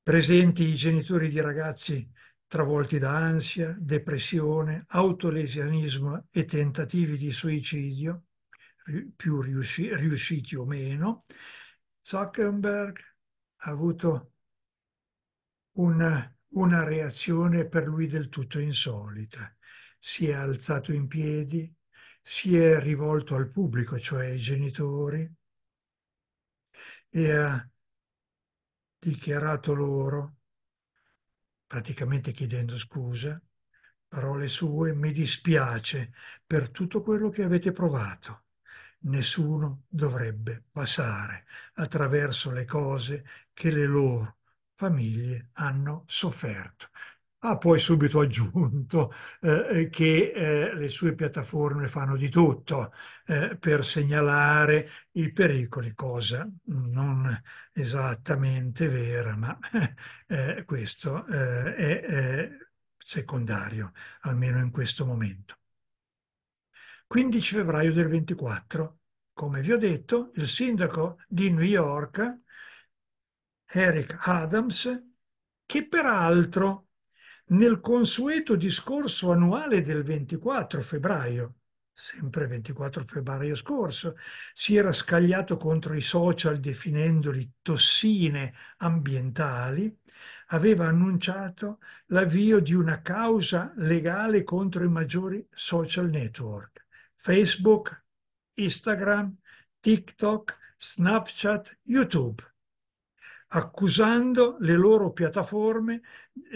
Presenti i genitori di ragazzi travolti da ansia, depressione, autolesianismo e tentativi di suicidio, più riusci- riusciti o meno, Zuckerberg ha avuto un una reazione per lui del tutto insolita. Si è alzato in piedi, si è rivolto al pubblico, cioè ai genitori, e ha dichiarato loro, praticamente chiedendo scusa, parole sue, mi dispiace per tutto quello che avete provato. Nessuno dovrebbe passare attraverso le cose che le loro famiglie hanno sofferto. Ha ah, poi subito aggiunto <laughs> eh, eh, che eh, le sue piattaforme fanno di tutto eh, per segnalare i pericoli, cosa non esattamente vera, ma <laughs> eh, questo eh, è secondario, almeno in questo momento. 15 febbraio del 24, come vi ho detto, il sindaco di New York Eric Adams, che peraltro nel consueto discorso annuale del 24 febbraio, sempre 24 febbraio scorso, si era scagliato contro i social definendoli tossine ambientali, aveva annunciato l'avvio di una causa legale contro i maggiori social network, Facebook, Instagram, TikTok, Snapchat, YouTube accusando le loro piattaforme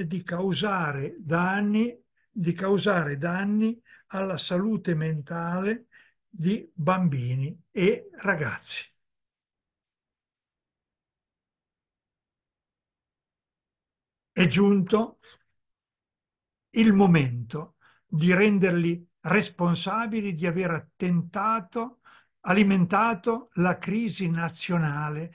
di causare danni, di causare danni alla salute mentale di bambini e ragazzi. È giunto il momento di renderli responsabili di aver attentato, alimentato la crisi nazionale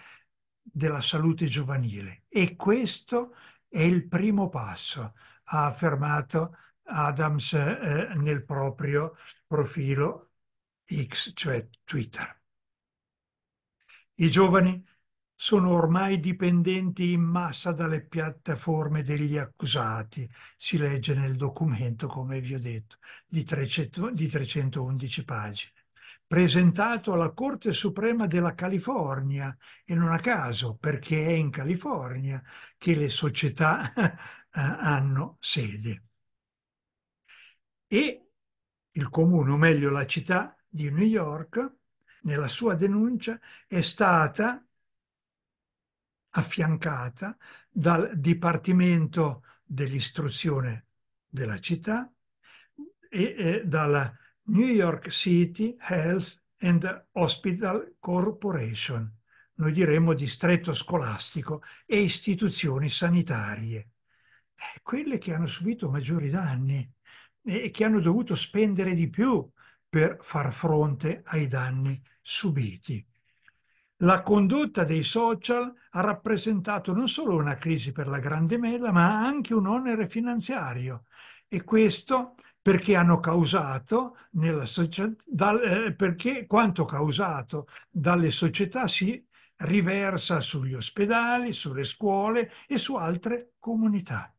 della salute giovanile e questo è il primo passo, ha affermato Adams eh, nel proprio profilo X, cioè Twitter. I giovani sono ormai dipendenti in massa dalle piattaforme degli accusati, si legge nel documento, come vi ho detto, di, 300, di 311 pagine presentato alla Corte Suprema della California e non a caso perché è in California che le società <laughs> hanno sede. E il comune, o meglio la città di New York, nella sua denuncia è stata affiancata dal Dipartimento dell'Istruzione della città e, e dalla New York City Health and Hospital Corporation, noi diremmo distretto scolastico e istituzioni sanitarie, eh, quelle che hanno subito maggiori danni e che hanno dovuto spendere di più per far fronte ai danni subiti. La condotta dei social ha rappresentato non solo una crisi per la grande mela, ma anche un onere finanziario e questo perché hanno causato nella società, dal, eh, perché quanto causato dalle società si riversa sugli ospedali, sulle scuole e su altre comunità.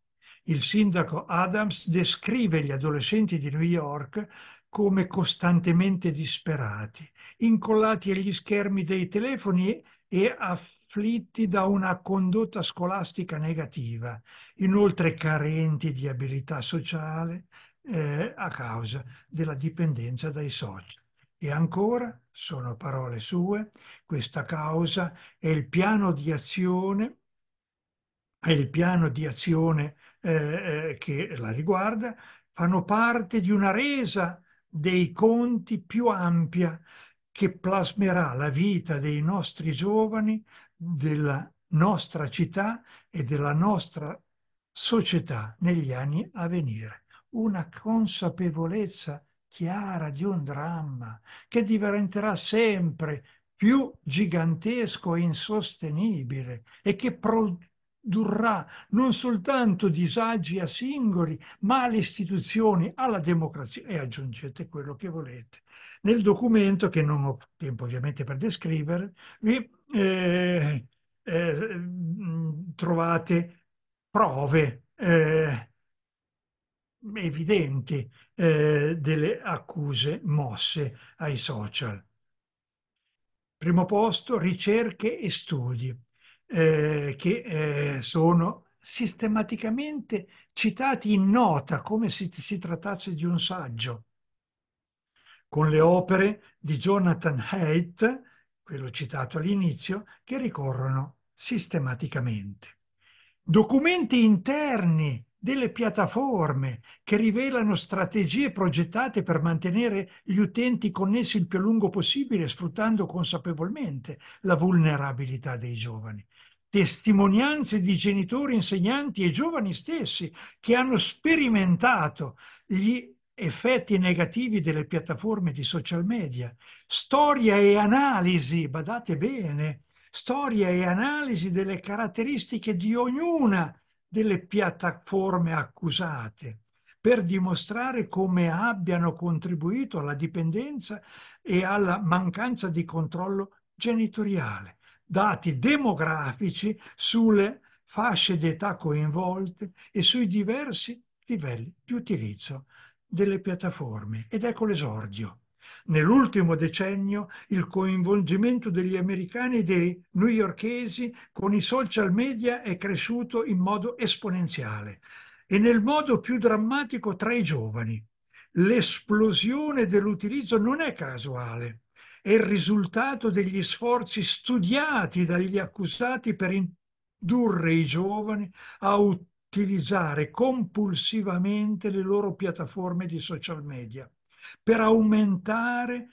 Il sindaco Adams descrive gli adolescenti di New York come costantemente disperati, incollati agli schermi dei telefoni e afflitti da una condotta scolastica negativa, inoltre carenti di abilità sociale, eh, a causa della dipendenza dai social. E ancora, sono parole sue, questa causa è il piano di azione, è il piano di azione eh, eh, che la riguarda, fanno parte di una resa dei conti più ampia che plasmerà la vita dei nostri giovani, della nostra città e della nostra società negli anni a venire una consapevolezza chiara di un dramma che diventerà sempre più gigantesco e insostenibile e che produrrà non soltanto disagi a singoli, ma alle istituzioni, alla democrazia e aggiungete quello che volete. Nel documento, che non ho tempo ovviamente per descrivere, vi eh, eh, mm, trovate prove eh, evidenti eh, delle accuse mosse ai social. Primo posto, ricerche e studi, eh, che eh, sono sistematicamente citati in nota come se si trattasse di un saggio, con le opere di Jonathan Haidt, quello citato all'inizio, che ricorrono sistematicamente. Documenti interni delle piattaforme che rivelano strategie progettate per mantenere gli utenti connessi il più a lungo possibile, sfruttando consapevolmente la vulnerabilità dei giovani. Testimonianze di genitori, insegnanti e giovani stessi che hanno sperimentato gli effetti negativi delle piattaforme di social media. Storia e analisi, badate bene, storia e analisi delle caratteristiche di ognuna delle piattaforme accusate per dimostrare come abbiano contribuito alla dipendenza e alla mancanza di controllo genitoriale, dati demografici sulle fasce d'età coinvolte e sui diversi livelli di utilizzo delle piattaforme. Ed ecco l'esordio nell'ultimo decennio il coinvolgimento degli americani e dei newyorkesi con i social media è cresciuto in modo esponenziale e nel modo più drammatico tra i giovani. L'esplosione dell'utilizzo non è casuale, è il risultato degli sforzi studiati dagli accusati per indurre i giovani a utilizzare compulsivamente le loro piattaforme di social media per aumentare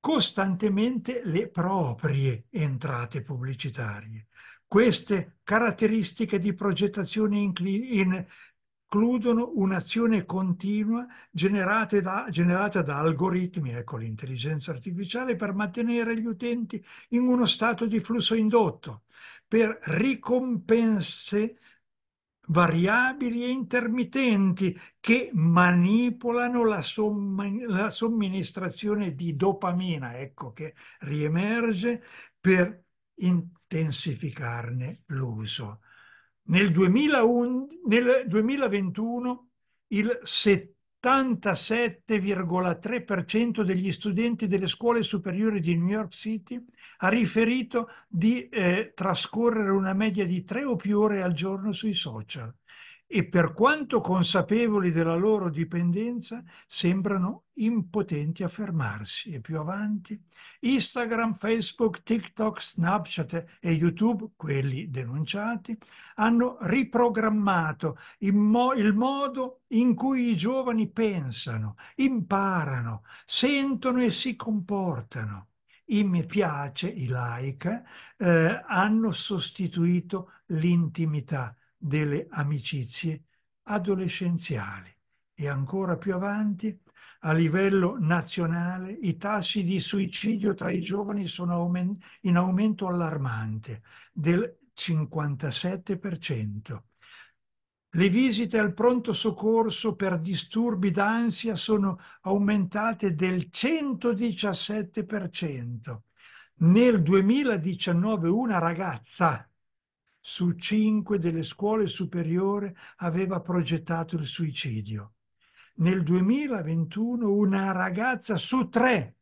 costantemente le proprie entrate pubblicitarie. Queste caratteristiche di progettazione includono un'azione continua generata da, generata da algoritmi, ecco l'intelligenza artificiale, per mantenere gli utenti in uno stato di flusso indotto, per ricompense variabili e intermittenti che manipolano la, somm la somministrazione di dopamina, ecco che riemerge, per intensificarne l'uso. Nel, nel 2021 il 70 87,3% degli studenti delle scuole superiori di New York City ha riferito di eh, trascorrere una media di tre o più ore al giorno sui social e per quanto consapevoli della loro dipendenza sembrano impotenti a fermarsi e più avanti Instagram, Facebook, TikTok, Snapchat e YouTube, quelli denunciati, hanno riprogrammato il, mo il modo in cui i giovani pensano, imparano, sentono e si comportano. I mi piace, i like, eh, hanno sostituito l'intimità delle amicizie adolescenziali e ancora più avanti a livello nazionale i tassi di suicidio tra i giovani sono in aumento allarmante del 57%. Le visite al pronto soccorso per disturbi d'ansia sono aumentate del 117%. Nel 2019 una ragazza su cinque delle scuole superiori aveva progettato il suicidio. Nel 2021 una ragazza su tre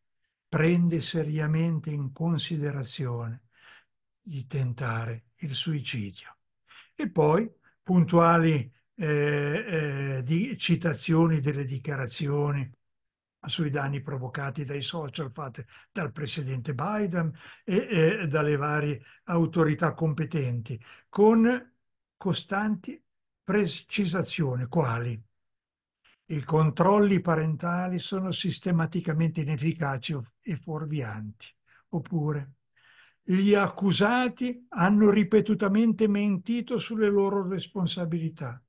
prende seriamente in considerazione di tentare il suicidio. E poi puntuali eh, eh, di citazioni delle dichiarazioni sui danni provocati dai social fatti dal presidente Biden e, e dalle varie autorità competenti, con costanti precisazioni quali i controlli parentali sono sistematicamente inefficaci e fuorvianti, oppure gli accusati hanno ripetutamente mentito sulle loro responsabilità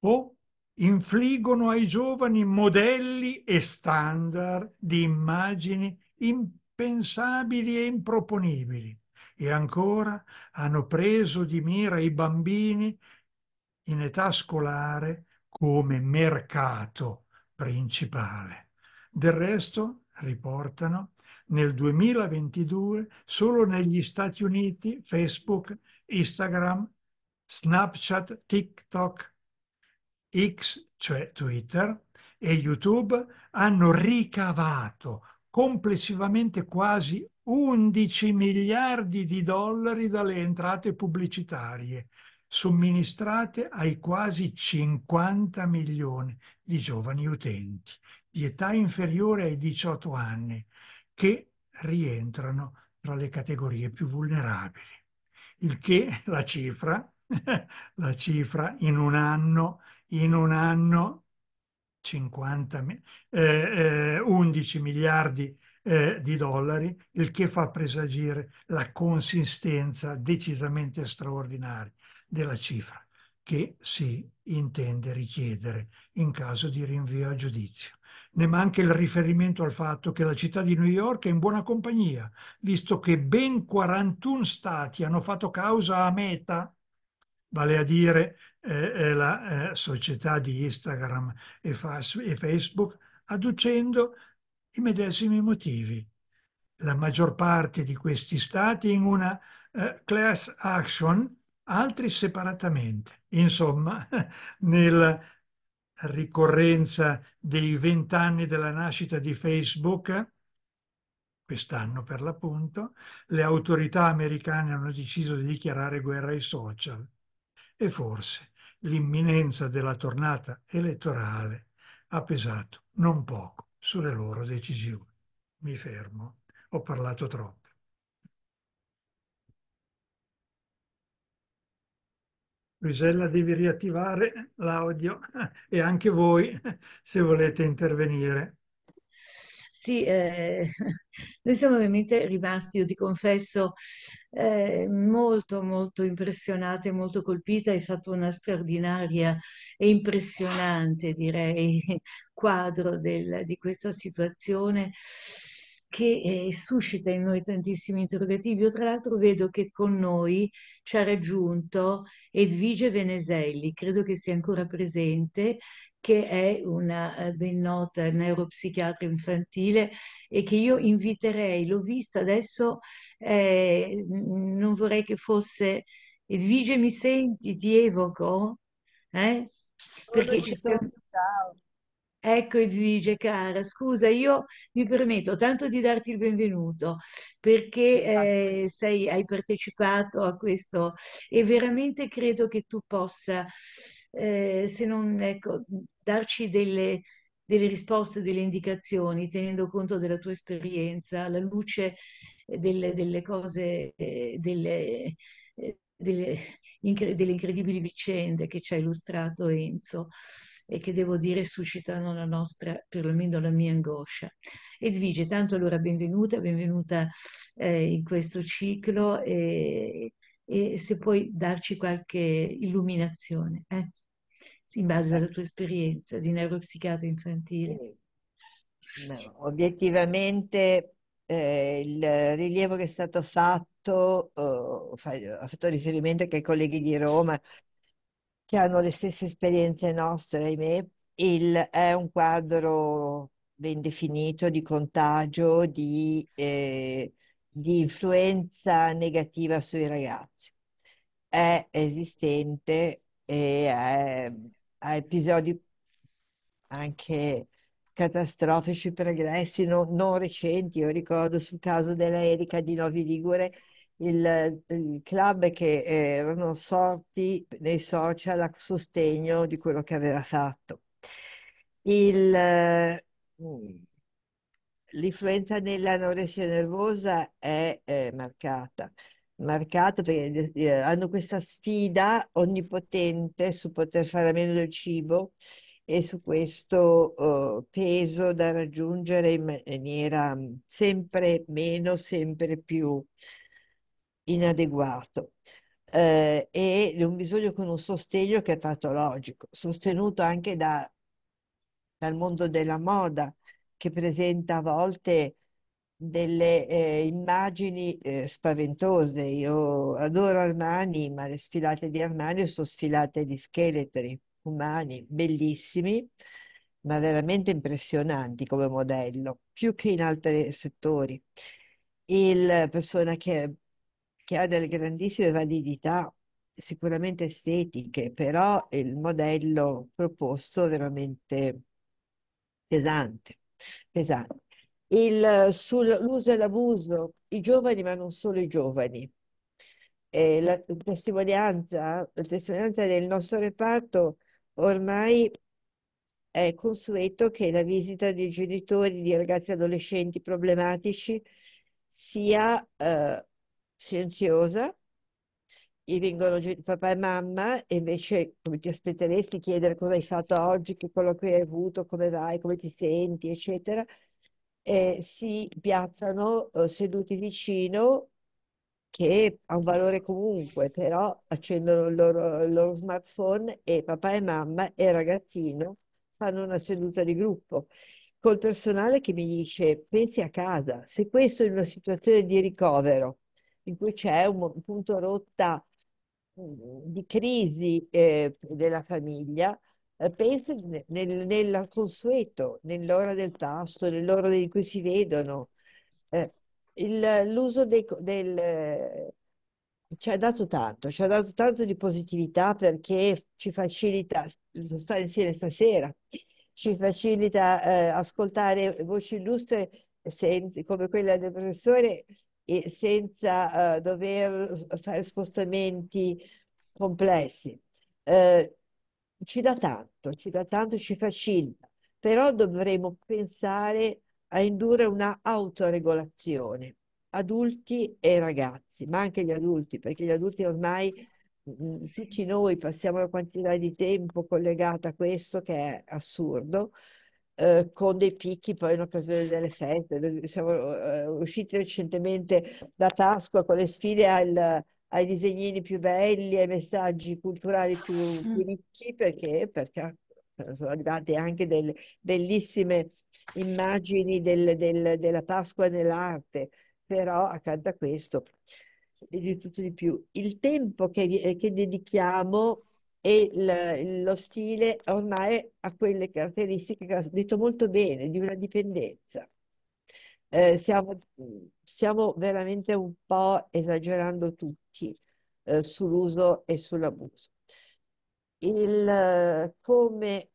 o infliggono ai giovani modelli e standard di immagini impensabili e improponibili e ancora hanno preso di mira i bambini in età scolare come mercato principale. Del resto, riportano, nel 2022 solo negli Stati Uniti Facebook, Instagram, Snapchat, TikTok X, cioè Twitter, e YouTube hanno ricavato complessivamente quasi 11 miliardi di dollari dalle entrate pubblicitarie, somministrate ai quasi 50 milioni di giovani utenti di età inferiore ai 18 anni, che rientrano tra le categorie più vulnerabili. Il che <laughs> la cifra, <laughs> la cifra in un anno in un anno 50, eh, 11 eh, miliardi eh, di dollari, il che fa presagire la consistenza decisamente straordinaria della cifra che si intende richiedere in caso di rinvio a giudizio. Ne manca il riferimento al fatto che la città di New York è in buona compagnia, visto che ben 41 stati hanno fatto causa a Meta, vale a dire eh, la eh, società di Instagram e, e Facebook, adducendo i medesimi motivi. La maggior parte di questi stati in una eh, class action, altri separatamente. Insomma, <laughs> nella ricorrenza dei vent'anni della nascita di Facebook, quest'anno per l'appunto, le autorità americane hanno deciso di dichiarare guerra ai social. E forse l'imminenza della tornata elettorale ha pesato non poco sulle loro decisioni. Mi fermo, ho parlato troppo. Luisella devi riattivare l'audio <laughs> e anche voi se volete intervenire. Sì, eh, noi siamo veramente rimasti, io ti confesso, eh, molto, molto impressionate, molto colpita. Hai fatto una straordinaria e impressionante, direi, <laughs> quadro del, di questa situazione che eh, suscita in noi tantissimi interrogativi. Io tra l'altro vedo che con noi ci ha raggiunto Edvige Veneselli, credo che sia ancora presente, che è una eh, ben nota neuropsichiatra infantile e che io inviterei, l'ho vista adesso, eh, non vorrei che fosse Edvige mi senti, ti evoco? Eh? Perché ci sono... Ciao. Ecco e cara, scusa, io mi permetto tanto di darti il benvenuto perché eh, sei, hai partecipato a questo e veramente credo che tu possa, eh, se non, ecco, darci delle, delle risposte, delle indicazioni, tenendo conto della tua esperienza, alla luce delle, delle cose, eh, delle, eh, delle, incredibili vicende che ci ha illustrato Enzo e che devo dire suscitano la nostra, perlomeno la mia angoscia. Edvige, tanto allora benvenuta, benvenuta eh, in questo ciclo e, e, se puoi darci qualche illuminazione eh? in base alla tua esperienza di neuropsichiatra infantile. No, obiettivamente eh, il rilievo che è stato fatto, eh, oh, ho fatto riferimento anche ai colleghi di Roma, che hanno le stesse esperienze nostre, ahimè, il, è un quadro ben definito di contagio, di, eh, di influenza negativa sui ragazzi. È esistente e ha episodi anche catastrofici progressi non, non recenti. Io ricordo sul caso della Erika di Novi Ligure il, il club che eh, erano sorti nei social a sostegno di quello che aveva fatto. Il, eh, mm, l'influenza dell'anoressia nervosa è, è eh, marcata, marcata perché hanno questa sfida onnipotente su poter fare a meno del cibo e su questo eh, peso da raggiungere in maniera mm, sempre meno, sempre più inadeguato eh, e un bisogno con un sostegno che è patologico, sostenuto anche da, dal mondo della moda che presenta a volte delle eh, immagini eh, spaventose. Io adoro Armani, ma le sfilate di Armani sono sfilate di scheletri umani bellissimi, ma veramente impressionanti come modello, più che in altri settori. Il persona che che ha delle grandissime validità sicuramente estetiche, però il modello proposto è veramente pesante. pesante. Sull'uso e l'abuso, i giovani, ma non solo i giovani. Eh, la, testimonianza, la testimonianza del nostro reparto ormai è consueto che la visita di genitori di ragazzi adolescenti problematici sia eh, silenziosa, gli vengono papà e mamma, e invece come ti aspetteresti chiedere cosa hai fatto oggi, che quello che hai avuto, come vai, come ti senti, eccetera, eh, si piazzano eh, seduti vicino che ha un valore comunque, però accendono il loro, il loro, smartphone e papà e mamma e ragazzino fanno una seduta di gruppo col personale che mi dice pensi a casa, se questo è una situazione di ricovero in cui c'è un punto rotta mhmm, di crisi eh, della famiglia, eh, pensa nel, nel, consueto, nell'ora del pasto, nell'ora in cui si vedono. Eh, il, l'uso dei, del... ci ha dato tanto, ci ha dato tanto di positività perché ci facilita stare insieme stasera, ci facilita eh, ascoltare voci illustre come quella del professore e senza eh, dover fare spostamenti complessi. Eh, ci dà tanto, ci dà tanto, ci facilita, però dovremo pensare a indurre una autoregolazione, adulti e ragazzi, ma anche gli adulti, perché gli adulti ormai mm, mm, tutti noi passiamo una quantità di tempo collegata a questo che è assurdo, eh, con dei picchi poi in occasione delle feste. Siamo eh, usciti recentemente da Pasqua con le sfide al, ai disegnini più belli, ai messaggi culturali più, più mm. ricchi, perché, perché sono arrivate anche delle bellissime immagini del, del, della Pasqua nell'arte, però accanto a questo e di tutto di più, il tempo che, eh, che dedichiamo e il, lo stile ormai ha quelle caratteristiche che ha detto molto bene, di una dipendenza. Eh, siamo, siamo, veramente un po' esagerando tutti eh, sull'uso e sull'abuso. Il, come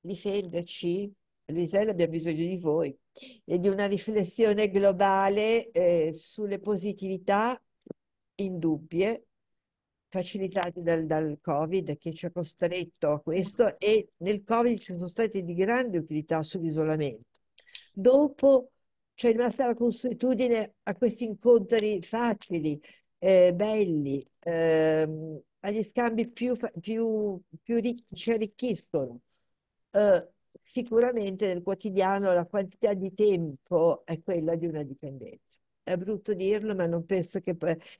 difenderci, Luisella, abbiamo bisogno di voi e di una riflessione globale eh, sulle positività indubbie facilitati dal, dal, Covid che ci ha costretto a questo e nel Covid ci sono stati di grande utilità sull'isolamento. Dopo c'è rimasta la consuetudine a questi incontri facili, eh, belli, eh, agli scambi più, più, più ricchi, ci arricchiscono. Eh, sicuramente nel quotidiano la quantità di tempo è quella di una dipendenza. È brutto dirlo, ma non penso che...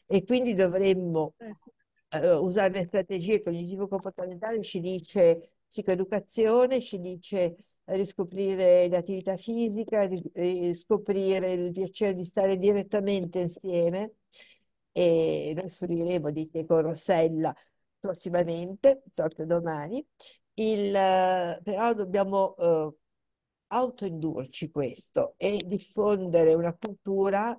E quindi dovremmo ecco eh, usare le strategie cognitivo comportamentali ci dice psicoeducazione, ci dice eh, riscoprire l'attività fisica, eh, riscoprire il piacere di stare direttamente insieme e noi fruiremo di te con Rossella prossimamente, proprio domani. Il, eh, però dobbiamo eh, autoindurci questo e diffondere una cultura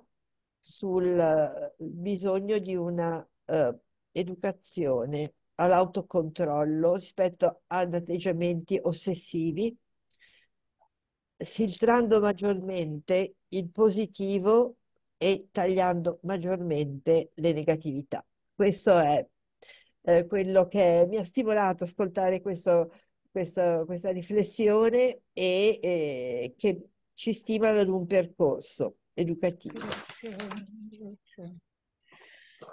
sul bisogno di una eh, educazione all'autocontrollo rispetto ad atteggiamenti ossessivi, filtrando maggiormente il positivo e tagliando maggiormente le negatività. Questo è eh, quello che mi ha stimolato ascoltare questo, questo, questa riflessione e eh, che ci stimola ad un percorso educativo.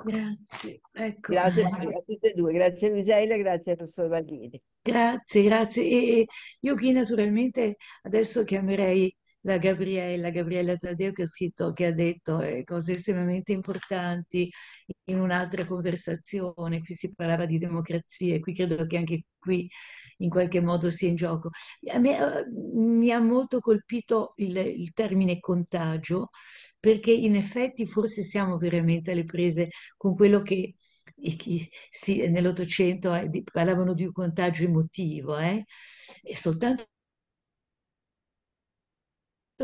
Grazie. Ecco. Grazie a, tutte e due, grazie Miselia, grazie al professor Valdini. Grazie, grazie. E io qui naturalmente adesso chiamerei la Gabriella, Gabriella Taddeo che ha scritto, che ha detto eh, cose estremamente importanti in un'altra conversazione, qui si parlava di democrazia e qui credo che anche qui in qualche modo sia in gioco. A me, eh, mi ha molto colpito il, il termine contagio perché in effetti forse siamo veramente alle prese con quello che sì, nell'Ottocento eh, parlavano di un contagio emotivo, eh? e soltanto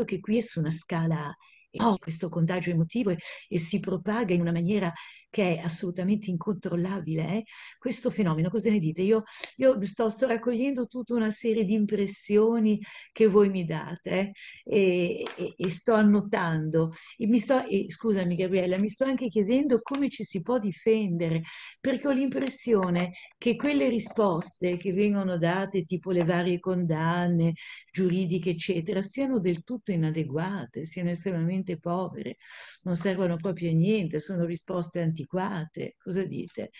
che qui è su una scala oh, questo contagio emotivo e, e, si propaga in una maniera che è assolutamente incontrollabile, eh? questo fenomeno, cosa ne dite? Io, io sto, sto, raccogliendo tutta una serie di impressioni che voi mi date eh? e, e, sto annotando. Mi sto, scusami Gabriella, mi sto anche chiedendo come ci si può difendere, perché ho l'impressione che quelle risposte che vengono date, tipo le varie condanne giuridiche, eccetera, siano del tutto inadeguate, siano estremamente veramente povere, non servono proprio a niente, sono risposte antiquate, cosa dite?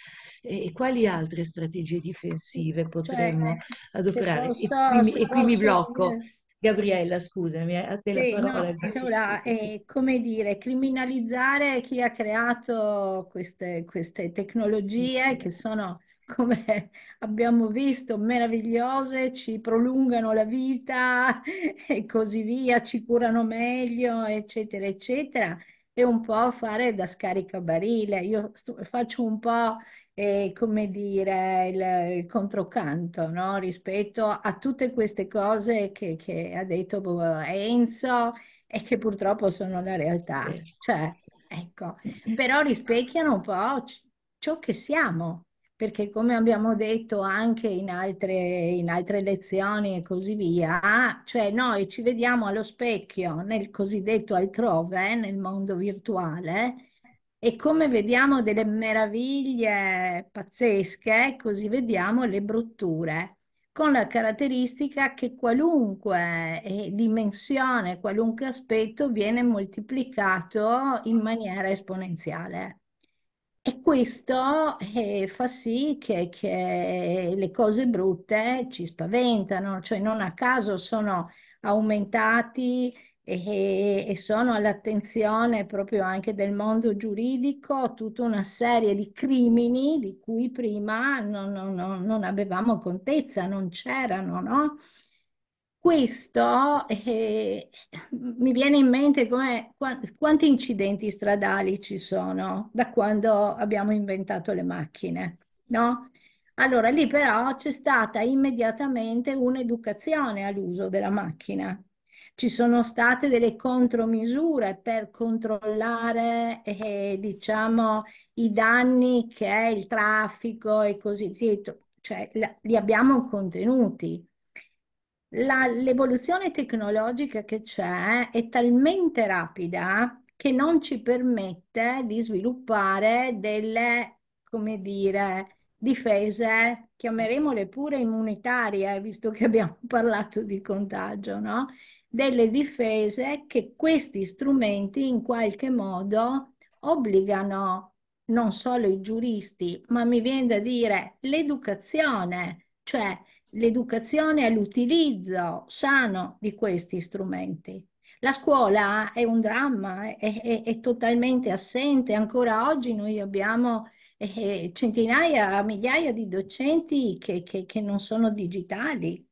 E, e quali altre strategie difensive cioè, potremmo cioè, adoperare? Posso, e, qui, e qui mi blocco. Gabriella, scusami, eh, a te sì, la parola. No, allora, sì. Eh, come dire, criminalizzare chi ha creato queste, queste tecnologie che sono come <laughs> abbiamo visto, meravigliose, ci prolungano la vita <laughs> e così via, ci curano meglio, eccetera, eccetera, e un po' fare da scaricabarile. Io sto, faccio un po', eh, come dire, il, il controcanto no? rispetto a tutte queste cose che, che ha detto Enzo e che purtroppo sono la realtà. Cioè, ecco, però rispecchiano un po' ciò che siamo, perché come abbiamo detto anche in altre, in altre, lezioni e così via, cioè noi ci vediamo allo specchio nel cosiddetto altrove, nel mondo virtuale, e come vediamo delle meraviglie pazzesche, così vediamo le brutture, con la caratteristica che qualunque eh, dimensione, qualunque aspetto viene moltiplicato in maniera esponenziale. E questo eh, fa sì che, che, le cose brutte ci spaventano, cioè non a caso sono aumentati e, eh, e sono all'attenzione proprio anche del mondo giuridico tutta una serie di crimini di cui prima non, non, non avevamo contezza, non c'erano, no? questo eh, mi viene in mente come, quanti incidenti stradali ci sono da quando abbiamo inventato le macchine, no? Allora lì però c'è stata immediatamente un'educazione all'uso della macchina. Ci sono state delle contromisure per controllare eh, diciamo, i danni che è il traffico e così via, cioè li abbiamo contenuti l'evoluzione tecnologica che c'è è talmente rapida che non ci permette di sviluppare delle, come dire, difese, chiameremole pure immunitarie, visto che abbiamo <laughs> parlato di contagio, no? Delle difese che questi strumenti in qualche modo obbligano non solo i giuristi, ma mi viene da dire l'educazione, cioè l'educazione all'utilizzo sano di questi strumenti. La scuola è un dramma, è, è, è totalmente assente. Ancora oggi noi abbiamo eh, eh, centinaia, migliaia di docenti che, che, che, non sono digitali,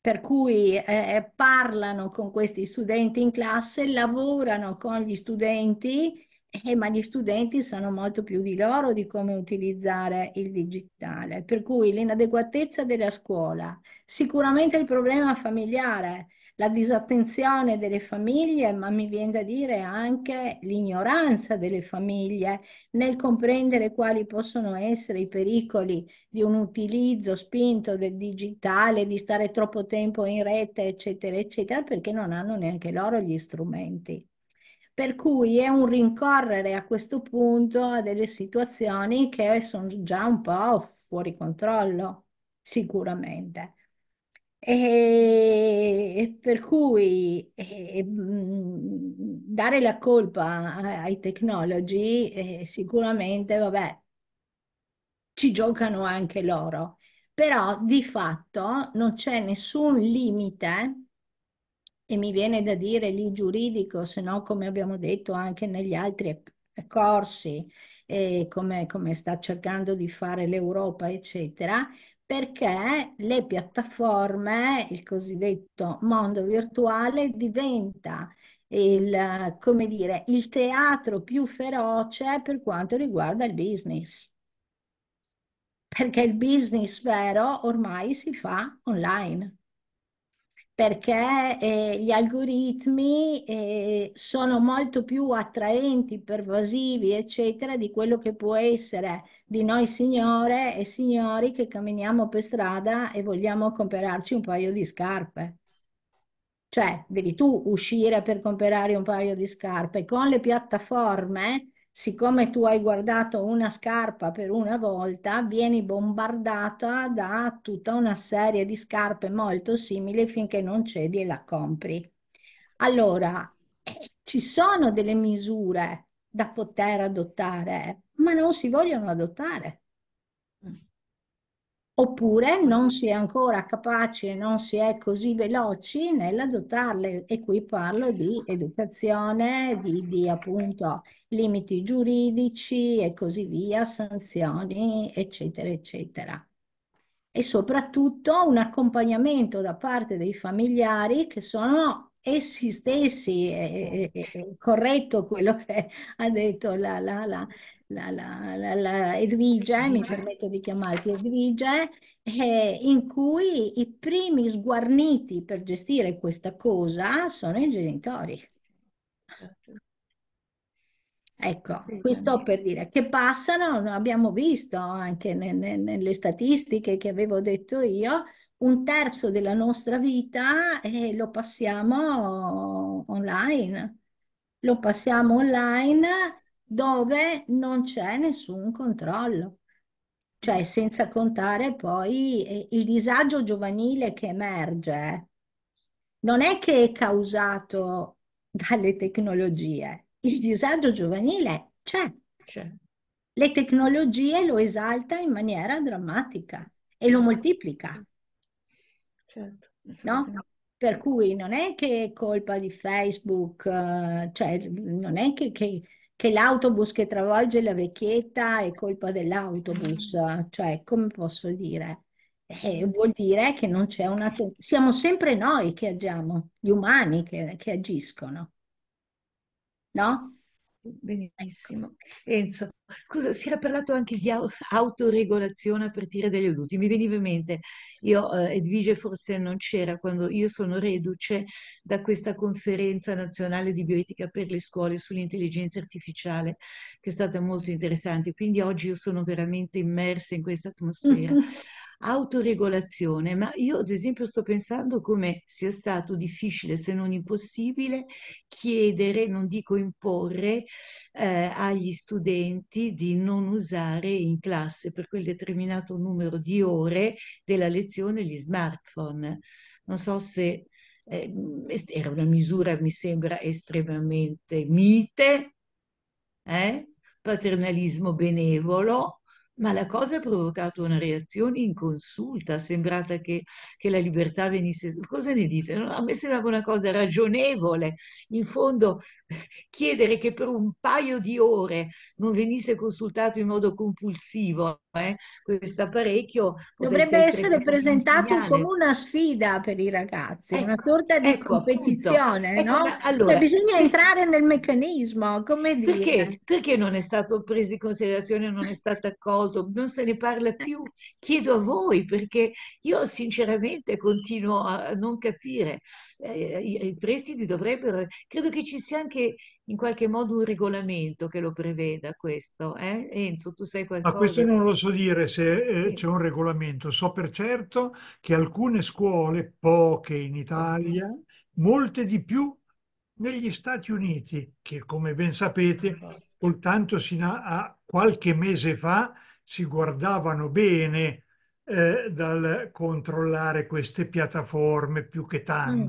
per cui eh, eh parlano con questi studenti in classe, lavorano con gli studenti eh, ma gli studenti sanno molto più di loro di come utilizzare il digitale, per cui l'inadeguatezza della scuola, sicuramente il problema familiare, la disattenzione delle famiglie, ma mi viene da dire anche l'ignoranza delle famiglie nel comprendere quali possono essere i pericoli di un utilizzo spinto del digitale, di stare troppo tempo in rete, eccetera, eccetera, perché non hanno neanche loro gli strumenti. Per cui è un rincorrere a questo punto a delle situazioni che sono già un po' fuori controllo, sicuramente. E per cui eh, dare la colpa ai tecnologi eh, sicuramente, vabbè, ci giocano anche loro, però di fatto non c'è nessun limite e mi viene da dire lì giuridico, se no come abbiamo detto anche negli altri corsi, eh, come, come sta cercando di fare l'Europa, eccetera, perché le piattaforme, il cosiddetto mondo virtuale, diventa il, come dire, il teatro più feroce per quanto riguarda il business. Perché il business vero ormai si fa online perché eh, gli algoritmi eh, sono molto più attraenti, pervasivi, eccetera, di quello che può essere di noi signore e signori che camminiamo per strada e vogliamo comprarci un paio di scarpe. Cioè, devi tu uscire per comprare un paio di scarpe. Con le piattaforme siccome tu hai guardato una scarpa per una volta, vieni bombardata da tutta una serie di scarpe molto simili finché non cedi e la compri. Allora, eh, <clears throat> ci sono delle misure da poter adottare, ma non si vogliono adottare oppure non si è ancora capaci e non si è così veloci nell'adottarle e qui parlo di educazione, di, di, appunto limiti giuridici e così via, sanzioni eccetera eccetera. E soprattutto un accompagnamento da parte dei familiari che sono essi stessi, è, è, è, corretto quello che <laughs> ha detto la, la, la, la Edvige, mi permetto di chiamarti Edvige, eh, in cui i primi sguarniti per gestire questa cosa sono i genitori. Certo. Ecco, sì, questo per dire che passano, abbiamo visto anche ne, ne, nelle statistiche che avevo detto io, un terzo della nostra vita eh, lo passiamo online, lo passiamo online dove non c'è nessun controllo, cioè senza contare poi eh, il disagio giovanile che emerge. Eh. Non è che è causato <laughs> dalle tecnologie, il disagio giovanile c'è. c'è. Le tecnologie lo esalta in maniera drammatica e lo moltiplica certo. No? Per cui non è che è colpa di Facebook, eh, cioè non è che, che, che l'autobus che travolge la vecchietta è colpa dell'autobus, cioè come posso dire? Eh, vuol dire che non c'è una... Siamo sempre noi che agiamo, gli umani che, che agiscono. No? Benissimo. Enzo, scusa, si era parlato anche di autoregolazione a partire dagli adulti. Mi veniva in mente, io, eh, Edvige forse non c'era quando io sono reduce da questa conferenza nazionale di bioetica per le scuole sull'intelligenza artificiale, che è stata molto interessante. Quindi oggi io sono veramente immersa in questa atmosfera. <laughs> autoregolazione, ma io ad esempio sto pensando come sia stato difficile, se non impossibile, chiedere, non dico imporre, eh, agli studenti di non usare in classe per quel determinato numero di ore della lezione gli smartphone. Non so se eh, era una misura, mi sembra, estremamente mite, eh? paternalismo benevolo, ma la cosa ha provocato una reazione inconsulta, sembrata che, che la libertà venisse... Cosa ne dite? No, a me sembrava una cosa ragionevole. In fondo, <laughs> chiedere che per un paio di ore non venisse consultato in modo compulsivo eh, questo apparecchio. Dovrebbe essere, essere presentato un come una sfida per i ragazzi, ecco, una sorta di ecco, competizione, ecco, no? allora, cioè, bisogna entrare nel meccanismo, come dire. Perché, perché non è stato preso in considerazione, non è stato accolto, non se ne parla più? Chiedo a voi, perché io sinceramente continuo a non capire. Eh, I prestiti dovrebbero, credo che ci sia anche in qualche modo un regolamento che lo preveda questo. Eh? Enzo, tu sai qualcosa? Ma questo non lo so dire se eh, c'è un regolamento. So per certo che alcune scuole, poche in Italia, molte di più negli Stati Uniti, che come ben sapete, ah, soltanto sino a qualche mese fa si guardavano bene eh, dal controllare queste piattaforme più che tante. Mm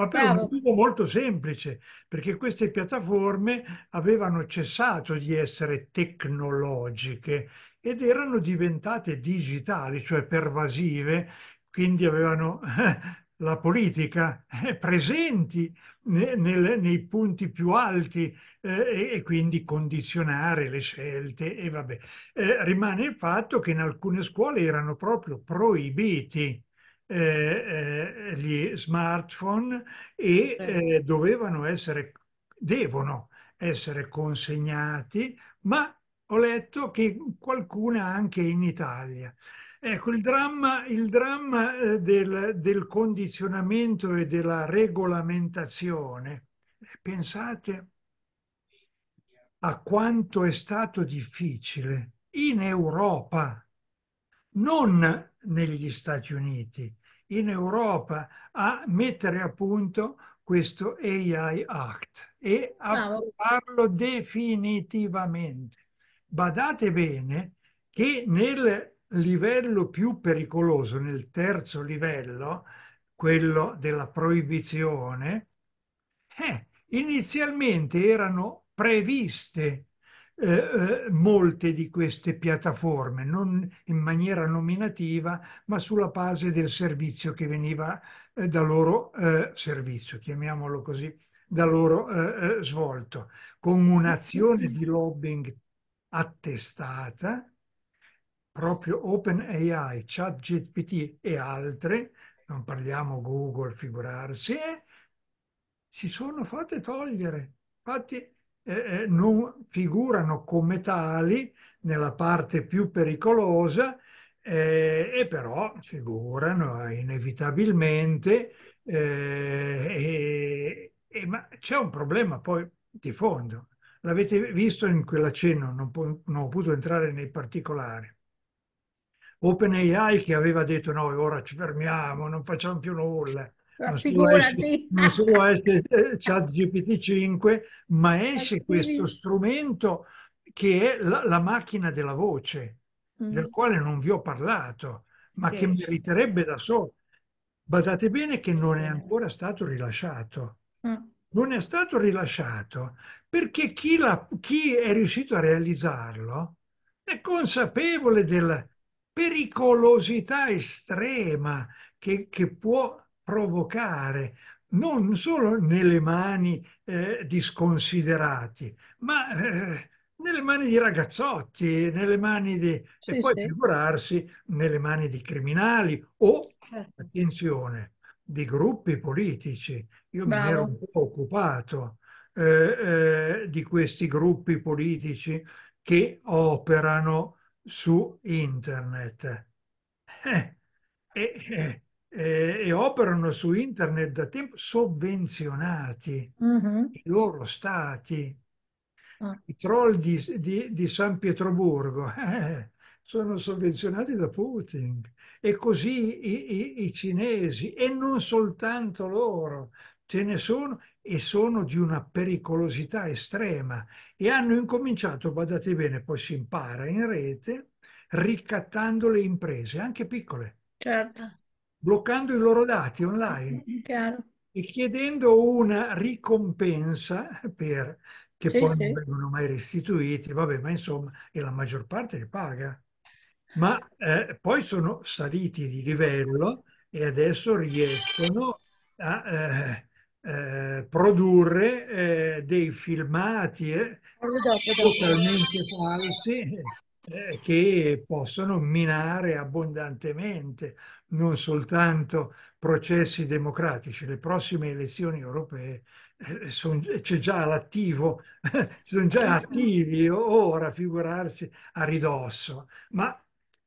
ma per Bravo. un motivo molto semplice, perché queste piattaforme avevano cessato di essere tecnologiche ed erano diventate digitali, cioè pervasive, quindi avevano <laughs> la politica eh, presenti nei punti più alti eh, e quindi condizionare le scelte e vabbè. Eh, rimane il fatto che in alcune scuole erano proprio proibiti eh, eh, gli smartphone e eh, dovevano essere, devono essere consegnati, ma ho letto che qualcuna anche in Italia. Ecco, il dramma, il dramma eh, del, del, condizionamento e della regolamentazione, eh, pensate a quanto è stato difficile in Europa, non negli Stati Uniti, in Europa a mettere a punto questo AI Act e a farlo definitivamente. Badate bene che nel livello più pericoloso, nel terzo livello, quello della proibizione, eh, inizialmente erano previste eh, eh, molte di queste piattaforme, non in maniera nominativa, ma sulla base del servizio che veniva eh, da loro eh, servizio, chiamiamolo così, da loro eh, eh, svolto, con un'azione di lobbying attestata, proprio OpenAI, ChatGPT e altre, non parliamo Google, figurarsi, si sono fatte togliere. Infatti eh, non figurano come tali nella parte più pericolosa eh, e però figurano eh, inevitabilmente eh, e, ma c'è un problema poi di fondo. L'avete visto in quell'accenno, non, po- non ho potuto entrare nei particolari. OpenAI che aveva detto no ora ci fermiamo, non facciamo più nulla, non si può non si può chat GPT 5, ma eh, esce questo strumento che è la, la macchina della voce, mm. del quale non vi ho parlato, ma sì. che meriterebbe da solo. Badate bene che non è ancora stato rilasciato. Mm. Non è stato rilasciato perché chi, la, chi è riuscito a realizzarlo è consapevole della pericolosità estrema che, che può provocare non solo nelle mani eh, di sconsiderati, ma eh, nelle mani di ragazzotti, nelle mani di... Sì, e poi sì. figurarsi nelle mani di criminali o, certo. attenzione, di gruppi politici. Io Bravo. me ero un po' occupato eh, eh, di questi gruppi politici che operano su internet. Eh, eh, eh eh, e operano su internet da tempo sovvenzionati mm-hmm. i loro stati. Ah. I troll di, di, di San Pietroburgo <laughs> eh, sono sovvenzionati da Putin e così i, i, i cinesi e non soltanto loro, ce ne sono e sono di una pericolosità estrema e hanno incominciato, badate bene, poi si impara in rete, ricattando le imprese, anche piccole. Certo bloccando i loro dati online Chiaro. e chiedendo una ricompensa per, che sì, poi sì. non vengono mai restituiti, vabbè, ma insomma, e la maggior parte li paga. Ma eh, poi sono saliti di livello e adesso riescono a eh, eh, produrre eh, dei filmati eh, totalmente falsi eh, che possono minare abbondantemente non soltanto processi democratici. Le prossime elezioni europee eh, c'è già l'attivo, <laughs> sono già attivi ora, figurarsi, a ridosso, ma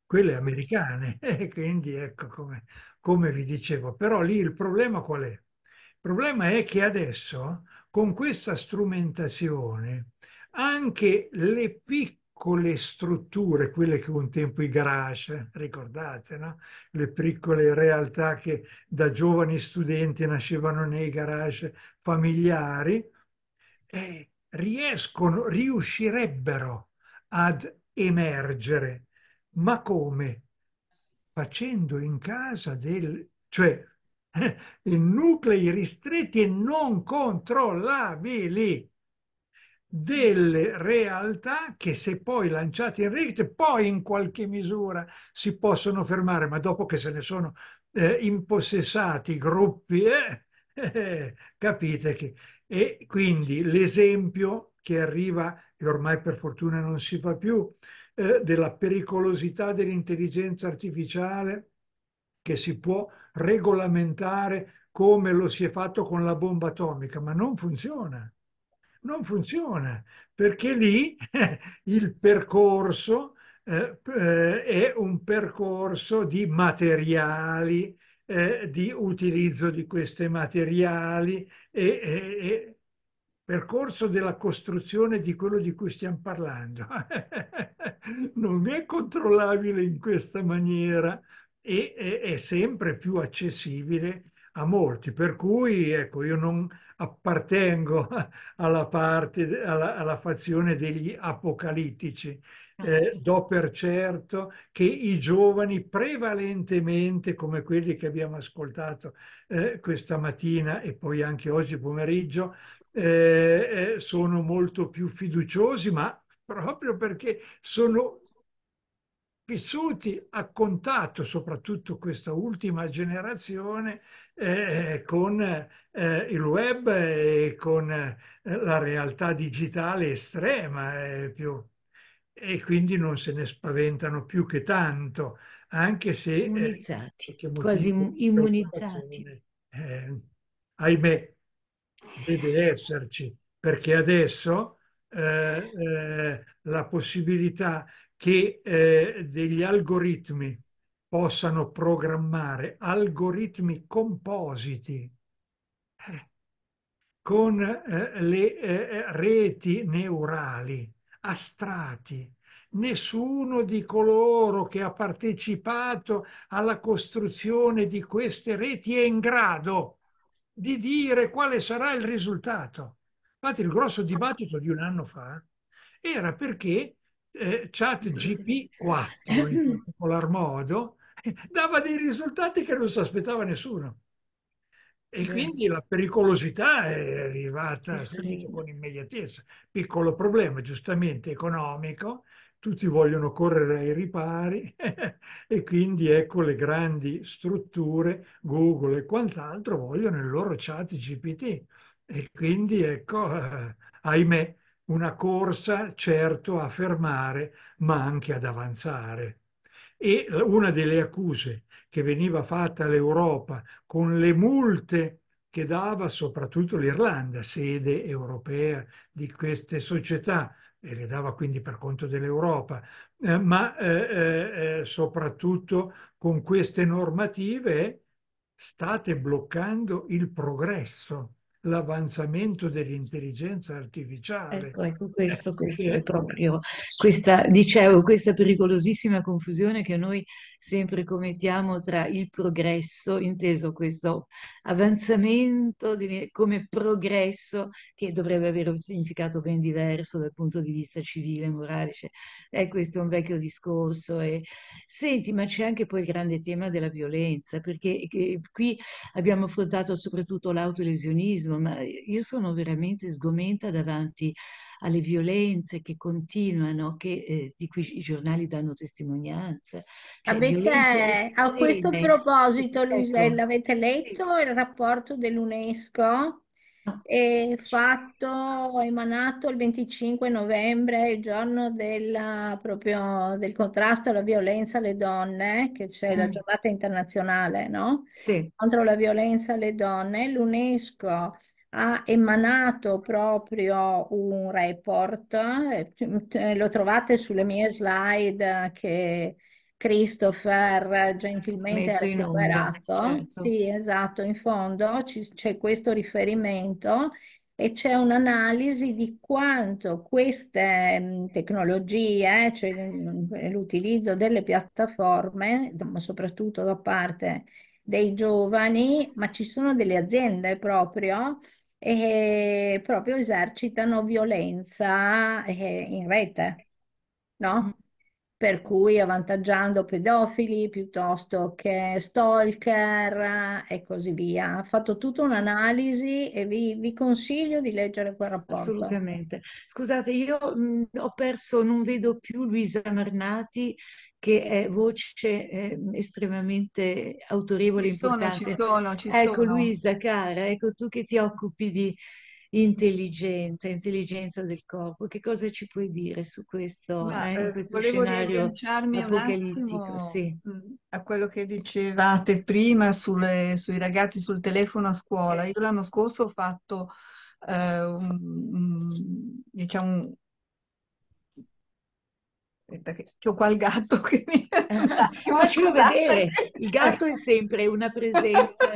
quelle americane. <laughs> E eh, quindi ecco come, come vi dicevo. Però lì il problema qual è? Il problema è che adesso con questa strumentazione anche le piccole con le strutture, quelle che un tempo i garage, ricordate, no? le piccole realtà che da giovani studenti nascevano nei garage familiari, eh, riescono, riuscirebbero ad emergere. Ma come? Facendo in casa del... cioè <laughs> in nuclei ristretti e non controllabili delle realtà che se poi lanciate in rete poi in qualche misura si possono fermare, ma dopo che se ne sono eh, impossessati gruppi, eh, <laughs> eh, capite che... E quindi l'esempio che arriva, e ormai per fortuna non si fa più, eh, della pericolosità dell'intelligenza artificiale che si può regolamentare come lo si è fatto con la bomba atomica, ma non funziona non funziona, perché lì <laughs> il percorso eh, eh, è un percorso di materiali, eh, di utilizzo di questi materiali e, percorso della costruzione di quello di cui stiamo parlando. <laughs> non è controllabile in questa maniera e è, è sempre più accessibile a molti, per cui ecco, io non appartengo <laughs> alla parte, alla, alla fazione degli apocalittici. Mm. Eh, do per certo che i giovani, prevalentemente come quelli che abbiamo ascoltato eh, questa mattina e poi anche oggi pomeriggio, eh, eh sono molto più fiduciosi, ma proprio perché sono vissuti a contatto, soprattutto questa ultima generazione, eh, eh, con eh, il web e con eh, la realtà digitale estrema eh, più, e quindi non se ne spaventano più che tanto, anche se... Immunizzati, quasi immunizzati. ahimè, deve esserci, perché adesso la possibilità che eh, degli algoritmi possano programmare algoritmi compositi eh, con eh, le eh, eh, reti neurali, astrati. Nessuno di coloro che ha partecipato alla costruzione di queste reti è in grado di dire quale sarà il risultato. Infatti il grosso dibattito di un anno fa era perché eh, chat GP4 in particolar modo dava dei risultati che non si aspettava nessuno. E quindi la pericolosità è arrivata sì. con immediatezza. Piccolo problema, giustamente, economico, tutti vogliono correre ai ripari <laughs> e quindi ecco le grandi strutture, Google e quant'altro, vogliono il loro chat GPT. E quindi ecco, eh, ahimè, una corsa certo a fermare, ma anche ad avanzare. E eh, una delle accuse che veniva fatta all'Europa con le multe che dava soprattutto l'Irlanda, sede europea di queste società, e le dava quindi per conto dell'Europa, eh, ma eh, eh, eh soprattutto con queste normative state bloccando il progresso l'avanzamento dell'intelligenza artificiale. Ecco, ecco questo, ecco, questo, è proprio questa, dicevo, questa pericolosissima confusione che noi sempre commettiamo tra il progresso, inteso questo avanzamento di, come progresso che dovrebbe avere un significato ben diverso dal punto di vista civile e morale. Cioè, eh, questo è un vecchio discorso. E... Senti, ma c'è anche poi il grande tema della violenza, perché eh, qui abbiamo affrontato soprattutto l'autolesionismo, ma io sono veramente sgomenta davanti a alle violenze che continuano, che, eh, di cui i giornali danno testimonianza. Avete, ah, cioè a questo proposito, Luisella, avete letto il rapporto dell'UNESCO? è fatto, emanato il 25 novembre, il giorno della, proprio, del contrasto alla violenza alle donne, che c'è mm. la giornata internazionale no? sì. contro la violenza alle donne, l'UNESCO ha emanato proprio un report, eh, eh, lo trovate sulle mie slide eh, che Christopher gentilmente ha recuperato. certo. Sì, esatto, in fondo c'è questo riferimento e c'è un'analisi di quanto queste mm, tecnologie, cioè mm, l'utilizzo delle piattaforme, soprattutto da parte dei giovani, ma ci sono delle aziende proprio e proprio esercitano violenza eh, in rete, no? Mm. Per cui avvantaggiando pedofili piuttosto che stalker eh, e così via. Ho fatto tutta un'analisi e vi, vi consiglio di leggere quel rapporto. Assolutamente. Scusate, io mh, mm, ho perso, non vedo più Luisa Marnati che è voce eh, estremamente autorevole. Ci sono, ci sono, ci ecco, sono. Luisa, cara, ecco tu che ti occupi di intelligenza, intelligenza del corpo. Che cosa ci puoi dire su questo, Ma, eh, eh questo scenario apocalittico? Sì. A quello che dicevate prima sulle, sui ragazzi sul telefono a scuola. Io l'anno scorso ho fatto eh, un, un, diciamo, Aspetta, eh, che ho qua il gatto che mi... Ti <laughs> eh, <laughs> faccio vedere, il gatto è sempre una presenza.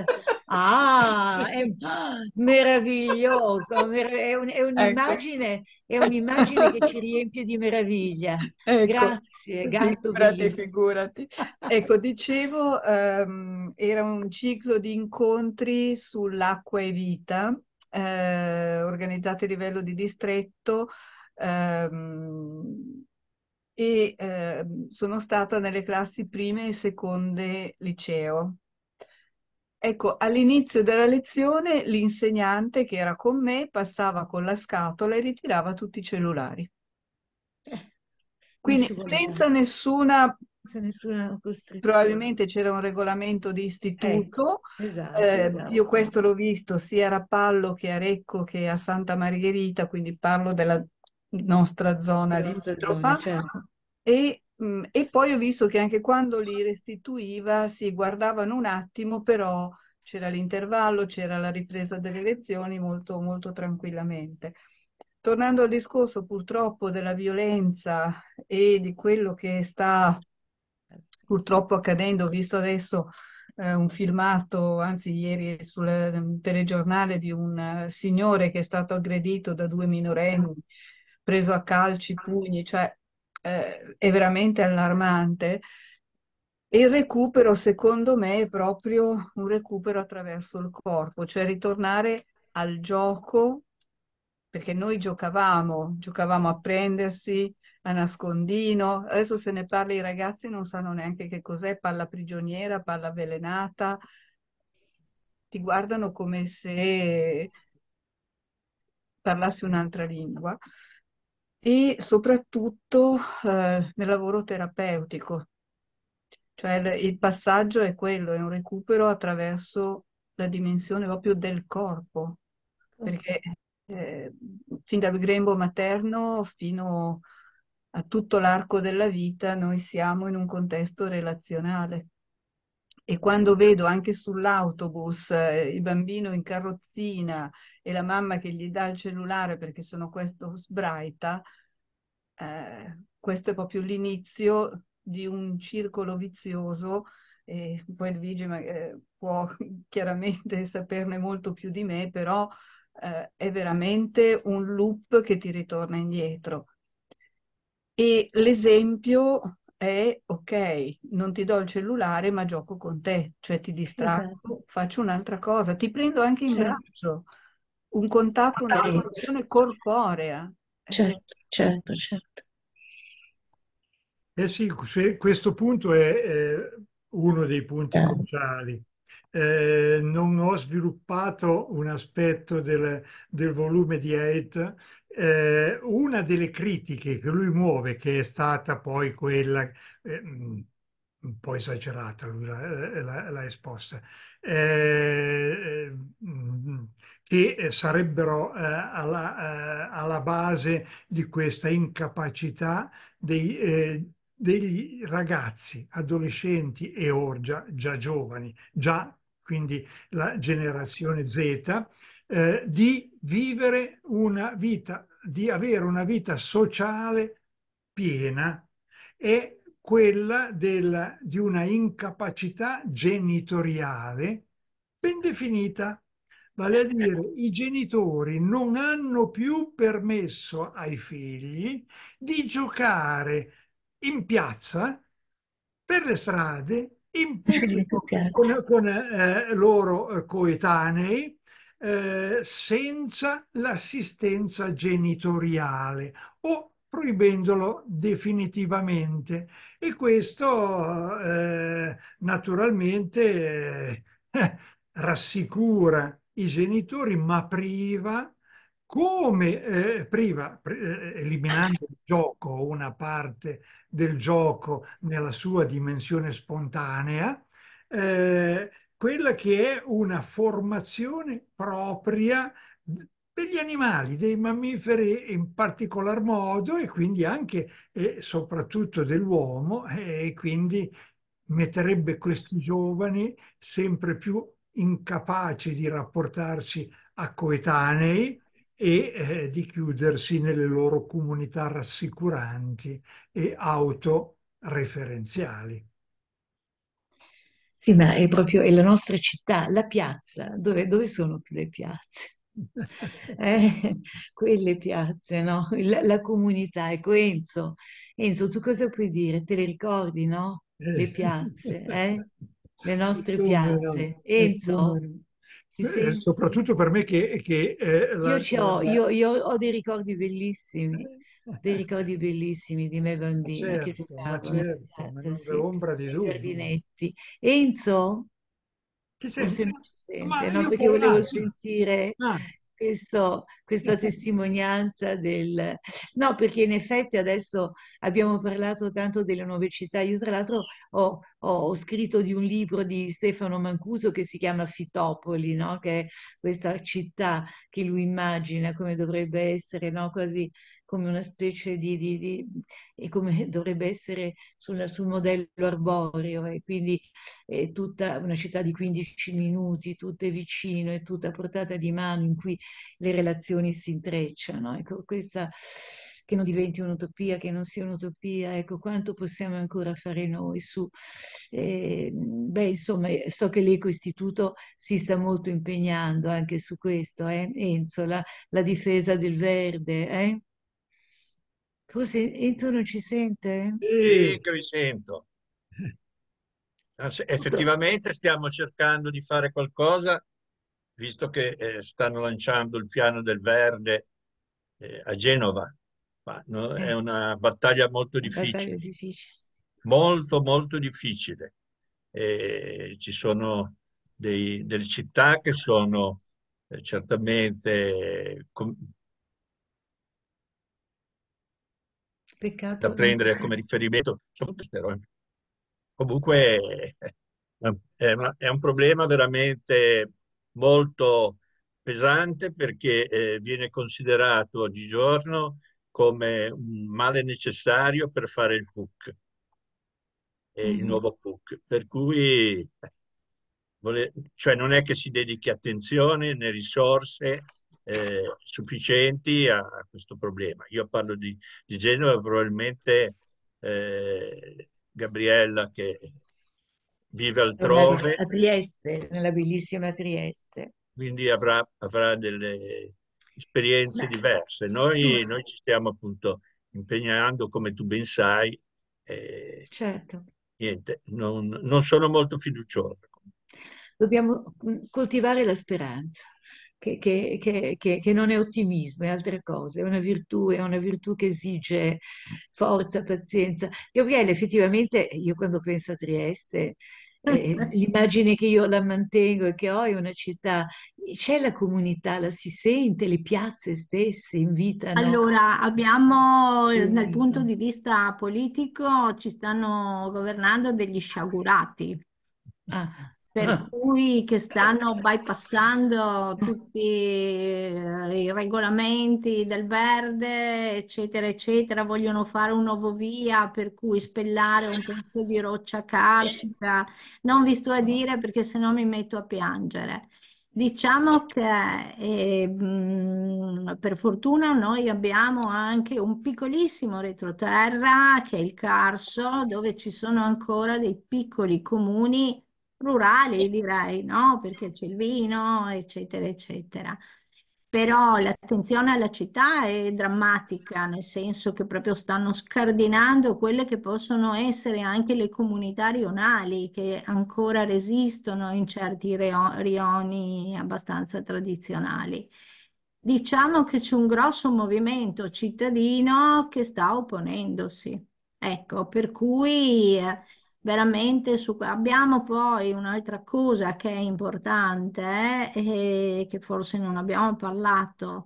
Ah, è <laughs> meraviglioso, è, un, è, ecco. un'immagine, è un'immagine che ci riempie di meraviglia. Ecco. Grazie, gatto figurati, figurati. Ecco, dicevo, um, era un ciclo di incontri sull'acqua e vita, eh, organizzati a livello di distretto, ehm, e eh, sono stata nelle classi prime e seconde liceo. Ecco, all'inizio della lezione l'insegnante che era con me passava con la scatola e ritirava tutti i cellulari. Eh, quindi senza nessuna... Senza nessuna costrizione. Probabilmente c'era un regolamento di istituto. Eh, esatto, eh, esatto. Io questo l'ho visto sia a Rapallo che a Recco che a Santa Margherita, quindi parlo della nostra zona limitrofa. Certo. E, mm, e poi ho visto che anche quando li restituiva si guardavano un attimo, però c'era l'intervallo, c'era la ripresa delle lezioni molto, molto tranquillamente. Tornando al discorso purtroppo della violenza e di quello che sta purtroppo accadendo, ho visto adesso eh, un filmato, anzi ieri sul mm, telegiornale di un eh, signore che è stato aggredito da due minorenni preso a calci, pugni, cioè eh, è veramente allarmante. E il recupero, secondo me, è proprio un recupero attraverso il corpo, cioè ritornare al gioco, perché noi giocavamo, giocavamo a prendersi, a nascondino, adesso se ne parla i ragazzi non sanno neanche che cos'è palla prigioniera, palla avvelenata, ti guardano come se parlassi un'altra lingua e soprattutto eh, nel lavoro terapeutico. Cioè il, il passaggio è quello, è un recupero attraverso la dimensione proprio del corpo, perché eh, fin dal grembo materno fino a tutto l'arco della vita noi siamo in un contesto relazionale. E quando vedo anche sull'autobus eh, il bambino in carrozzina e la mamma che gli dà il cellulare perché sono questo sbraita, eh, questo è proprio l'inizio di un circolo vizioso e poi Luigi eh, può <laughs> chiaramente saperne molto più di me, però eh, è veramente un loop che ti ritorna indietro. E l'esempio è, ok, non ti do il cellulare, ma gioco con te, cioè ti distraggo, esatto. faccio un'altra cosa, ti prendo anche in certo. braccio un contatto, una relazione certo. corporea. Eh. Certo, certo, certo. Eh sì, questo punto è, uno dei punti eh. cruciali. Eh, non ho sviluppato un aspetto del, del volume di Hate. Eh, una delle critiche che lui muove, che è stata poi quella eh, un po' esagerata, lui eh, l'ha esposta, eh, che eh, sarebbero eh, alla, eh, alla, base di questa incapacità dei, eh, degli ragazzi, adolescenti e orgia già, giovani, già quindi la generazione Z, eh, di vivere una vita, di avere una vita sociale piena e quella del, di una incapacità genitoriale ben definita Vale a dire, i genitori non hanno più permesso ai figli di giocare in piazza, per le strade, in pubblico con, con eh, eh loro eh, coetanei, eh, senza l'assistenza genitoriale o proibendolo definitivamente. E questo eh, naturalmente eh, <laughs> rassicura i genitori, ma priva, come eh, priva, eh, eliminando il gioco o una parte del gioco nella sua dimensione spontanea, eh, quella che è una formazione propria degli animali, dei mammiferi in particolar modo e quindi anche e soprattutto dell'uomo eh, e quindi metterebbe questi giovani sempre più incapaci di rapportarsi a coetanei e eh, di chiudersi nelle loro comunità rassicuranti e autoreferenziali. Sì, ma è proprio è la nostra città, la piazza, dove, dove sono le piazze? <laughs> eh, quelle piazze, no? La, la, comunità, ecco Enzo, Enzo, tu cosa puoi dire? Te le ricordi, no? Eh. Le piazze, eh? <laughs> le nostre piazze. Enzo, eh, soprattutto per me che... che eh, la... io, ho, io, io, ho, dei ricordi bellissimi, eh. dei ricordi bellissimi di me bambini certo, che giocavo certo, sì, ombra di giù. Enzo? Ti senti? Forse non ci sente, no, perché volevo sentire... Ah questo, questa <laughs> testimonianza del... No, perché in effetti adesso abbiamo parlato tanto delle nuove città. Io tra l'altro ho, ho, scritto di un libro di Stefano Mancuso che si chiama Fitopoli, no? che è questa città che lui immagina come dovrebbe essere, no? quasi come una specie di, di, di e come <laughs> dovrebbe essere sul, sul modello arboreo e quindi è tutta una città di 15 minuti, tutto è vicino, è tutta a portata di mano in cui le relazioni si intrecciano. Ecco, questa che non diventi un'utopia, che non sia un'utopia, ecco quanto possiamo ancora fare noi su. Eh, beh, insomma, eh, so che l'Eco Istituto si sta molto impegnando anche su questo, eh? Enzo, la, la difesa del verde. Eh? Tu sei, tu non ci sente? Sì, che mi sento. <laughs> Ah, effettivamente stiamo cercando di fare qualcosa, visto che eh, stanno lanciando il piano del verde eh, a Genova, ma no, è eh. una battaglia molto difficile. Battaglia difficile. Molto, molto difficile. Eh, ci sono dei, delle città che sono eh, certamente Peccato da prendere come <laughs> riferimento. Comunque eh, è, una, è, un problema veramente molto pesante perché eh, viene considerato oggigiorno come un male necessario per fare il PUC, mm. Eh, il mm-hmm. nuovo PUC. Per cui eh, cioè non è che si dedichi attenzione né risorse eh, sufficienti a, a, questo problema. Io parlo di, di Genova, probabilmente eh, Gabriella che vive altrove. A Trieste, nella bellissima Trieste. Quindi avrà, avrà delle esperienze Ma... diverse. Noi, noi, ci stiamo appunto impegnando, come tu ben sai. Eh, certo. Niente, non, non sono molto fiduciosa. Dobbiamo mm, coltivare la speranza che, che, che, che, non è ottimismo, è altre cose, è una virtù, è una virtù che esige forza, pazienza. Gabriele, effettivamente, io quando penso a Trieste, eh, eh l'immagine che io la mantengo e che ho è una città, c'è la comunità, la si sente, le piazze stesse invitano. Allora, abbiamo eh, dal punto di vista politico, ci stanno governando degli sciagurati. Ah per ah. cui che stanno bypassando tutti eh, i regolamenti del verde, eccetera, eccetera, vogliono fare un nuovo via, per cui spellare un pezzo di roccia carsica, non vi sto a dire perché sennò mi metto a piangere. Diciamo che eh, per fortuna noi abbiamo anche un piccolissimo retroterra che è il Carso, dove ci sono ancora dei piccoli comuni rurali, direi, no? Perché c'è il vino, eccetera, eccetera. Però l'attenzione alla città è drammatica, nel senso che proprio stanno scardinando quelle che possono essere anche le comunità rionali che ancora resistono in certi rioni abbastanza tradizionali. Diciamo che c'è un grosso movimento cittadino che sta opponendosi. Ecco, per cui eh, veramente su... Abbiamo poi un'altra cosa che è importante eh, e che forse non abbiamo parlato,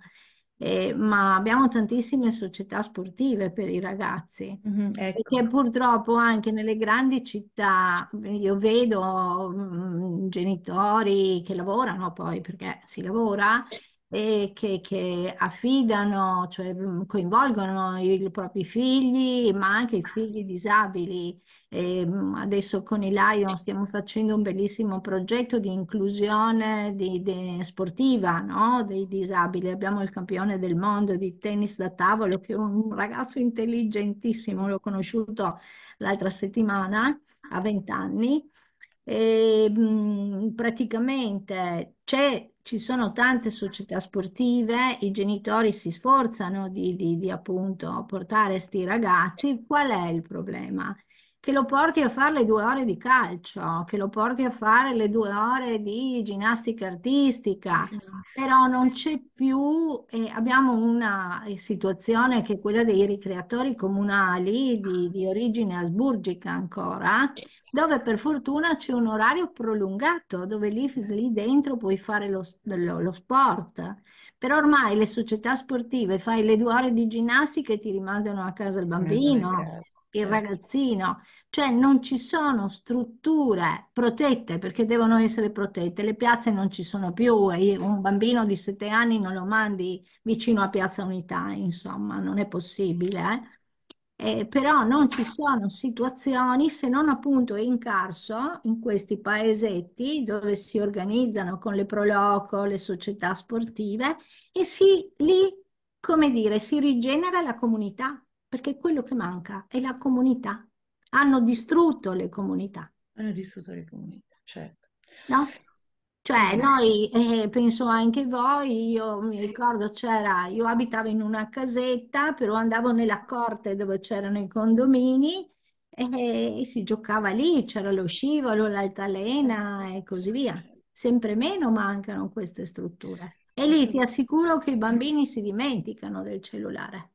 eh, ma abbiamo tantissime società sportive per i ragazzi, mm-hmm, ecco. purtroppo anche nelle grandi città io vedo mh, mm, genitori che lavorano poi perché si lavora e che, che, affidano, cioè coinvolgono i, propri figli, ma anche i figli disabili. E adesso con i Lion stiamo facendo un bellissimo progetto di inclusione di, di, sportiva no? dei disabili. Abbiamo il campione del mondo di tennis da tavolo, che è un ragazzo intelligentissimo, l'ho conosciuto l'altra settimana, a 20 anni e, mh, mhmm, praticamente ci sono tante società sportive, i genitori si sforzano di, di, di appunto portare questi ragazzi. Qual è il problema? Che lo porti a fare le due ore di calcio, che lo porti a fare le due ore di ginnastica artistica, però non c'è più, eh, abbiamo una eh, situazione che è quella dei ricreatori comunali di, di origine asburgica ancora, dove per fortuna c'è un orario prolungato, dove lì, lì dentro puoi fare lo, lo, lo, sport. Però ormai le società sportive fai le due ore di ginnastica e ti rimandano a casa il bambino, il certo. ragazzino. Cioè non ci sono strutture protette perché devono essere protette, le piazze non ci sono più, un bambino di sette anni non lo mandi vicino a Piazza Unità, insomma, non è possibile. Eh? eh, però non ci sono situazioni se non appunto in Carso, in questi paesetti dove si organizzano con le proloco, le società sportive e si, lì, come dire, si rigenera la comunità, perché quello che manca è la comunità. Hanno distrutto le comunità. Hanno distrutto le comunità, certo. No? Cioè noi, eh, penso anche voi, io mi ricordo c'era, io abitavo in una casetta, però andavo nella corte dove c'erano i condomini e, eh, e si giocava lì, c'era lo scivolo, l'altalena e così via. Sempre meno mancano queste strutture. E lì ti assicuro che i bambini si dimenticano del cellulare.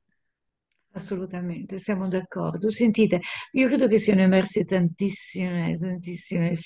Assolutamente, siamo d'accordo. Sentite, io credo che siano emerse tantissime, tantissime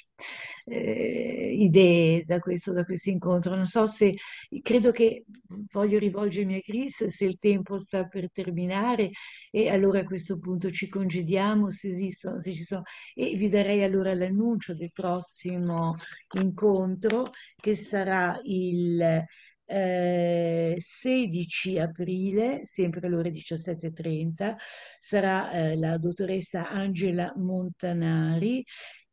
eh, idee da questo, da questo incontro. Non so se, credo che voglio rivolgermi a Chris se il tempo sta per terminare e allora a questo punto ci congediamo se esistono, se ci sono. E vi darei allora l'annuncio del prossimo incontro che sarà il eh, 16 aprile, sempre alle ore 17.30, sarà eh, la dottoressa Angela Montanari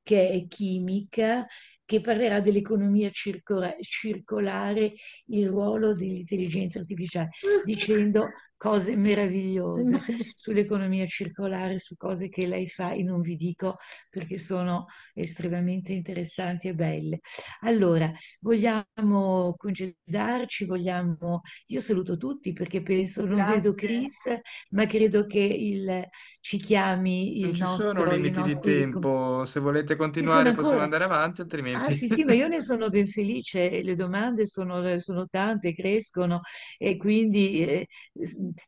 che è chimica, che parlerà dell'economia circolare, circolare, il ruolo dell'intelligenza artificiale, <laughs> dicendo cose meravigliose mm. <laughs> sull'economia circolare, su cose che lei fa e non vi dico perché sono estremamente interessanti e belle. Allora, vogliamo congedarci, vogliamo... Io saluto tutti perché penso, non Grazie. vedo Chris, ma credo che il... ci chiami il non ci nostro... sono limiti nostri... di tempo, se volete continuare ancora... possiamo andare avanti, altrimenti... Ah sì sì, ma io ne sono ben felice, le domande sono, sono tante, crescono e quindi... Eh,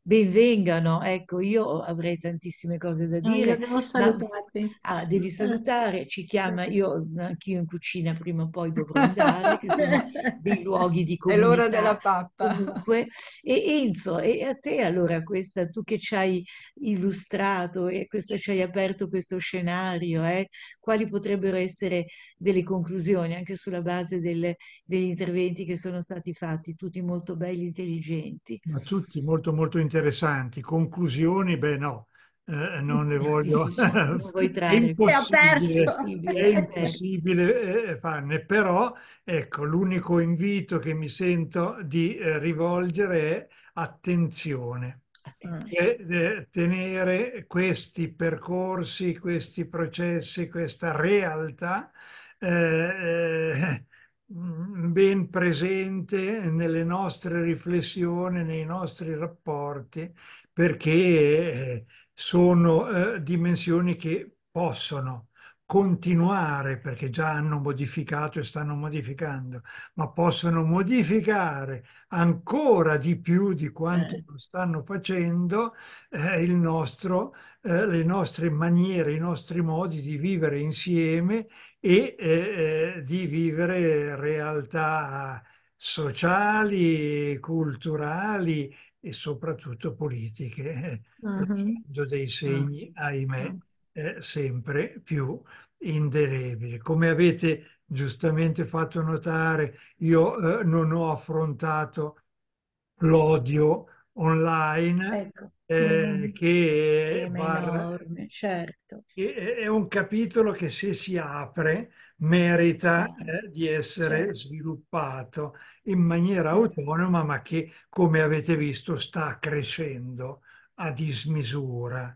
benvengano. Ecco, io avrei tantissime cose da dire. No, devo salutarti. Ma, ah, devi salutare, ci chiama, io anch'io in cucina prima o poi dovrò andare, che sono dei <laughs> luoghi di comunità. È l'ora della pappa. Comunque. E Enzo, e a te allora questa, tu che ci hai illustrato e questo, ci hai aperto questo scenario, eh, quali potrebbero essere delle conclusioni anche sulla base del, degli interventi che sono stati fatti, tutti molto belli, intelligenti. Ma tutti molto molto molto interessanti. Conclusioni, beh no, eh, non ne voglio. <laughs> <laughs> è impossibile, è eh, impossibile farne, però ecco, l'unico invito che mi sento di eh, rivolgere è attenzione. attenzione. Eh, tenere questi percorsi, questi processi, questa realtà eh, Mm, ben presente nelle nostre riflessioni, nei nostri rapporti, perché eh, sono eh, dimensioni che possono continuare, perché già hanno modificato e stanno modificando, ma possono modificare ancora di più di quanto eh. stanno facendo eh, nostro, eh, le nostre maniere, i nostri modi di vivere insieme e eh, di vivere realtà sociali, culturali e soprattutto politiche, <laughs> lasciando uh-huh. dei segni, ahimè, eh, sempre più indelebili. Come avete giustamente fatto notare, io eh, non ho affrontato l'odio online ecco. eh, mm. che, è enorme, certo. che è un capitolo che se si apre merita eh, eh di essere certo. sviluppato in maniera certo. autonoma, ma che, come avete visto, sta crescendo a dismisura,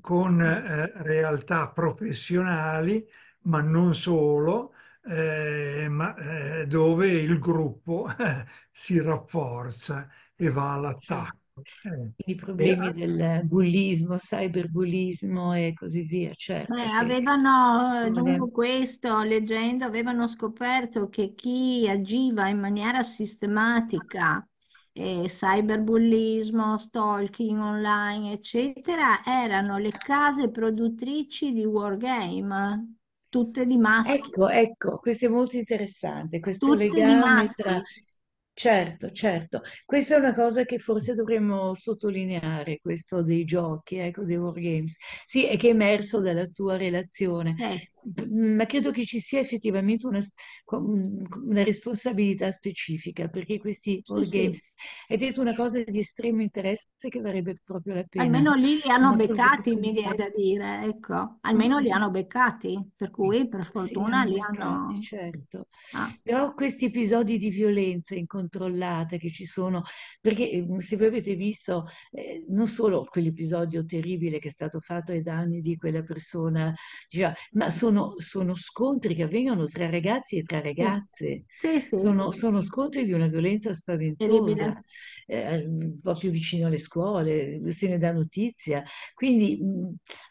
con mm. eh, realtà professionali, ma non solo, eh, ma, eh, dove il gruppo <laughs> si rafforza e va all'attacco. Certo. Eh. I problemi eh, del bullismo, cyberbullismo e così via, certo. Beh, sì. Avevano, lungo eh, questo, leggendo, avevano scoperto che chi agiva in maniera sistematica, eh, cyberbullismo, stalking online, eccetera, erano le case produttrici di wargame tutte di maschi. Ecco, ecco, questo è molto interessante, questo tutte legame tra Certo, certo. Questa è una cosa che forse dovremmo sottolineare, questo dei giochi, ecco, dei wargames. Sì, è che è emerso dalla tua relazione. Eh ma credo che ci sia effettivamente una, una responsabilità specifica perché questi sì, All Games sì. hai detto una cosa di estremo interesse che varrebbe proprio la pena. Almeno lì li hanno beccati, mi viene da dire, ecco, almeno li mm-hmm. hanno beccati, per cui per fortuna sì, li beccati, hanno... Certo, ah. però questi episodi di violenza incontrollata che ci sono, perché mm, se voi avete visto eh, non solo quell'episodio terribile che è stato fatto ai danni di quella persona, diciamo, ma sono sono, sono, scontri che avvengono tra ragazzi e tra ragazze, sì, sì, sono, sì. sono, scontri di una violenza spaventosa, eh, un po' più vicino alle scuole, se ne dà notizia, quindi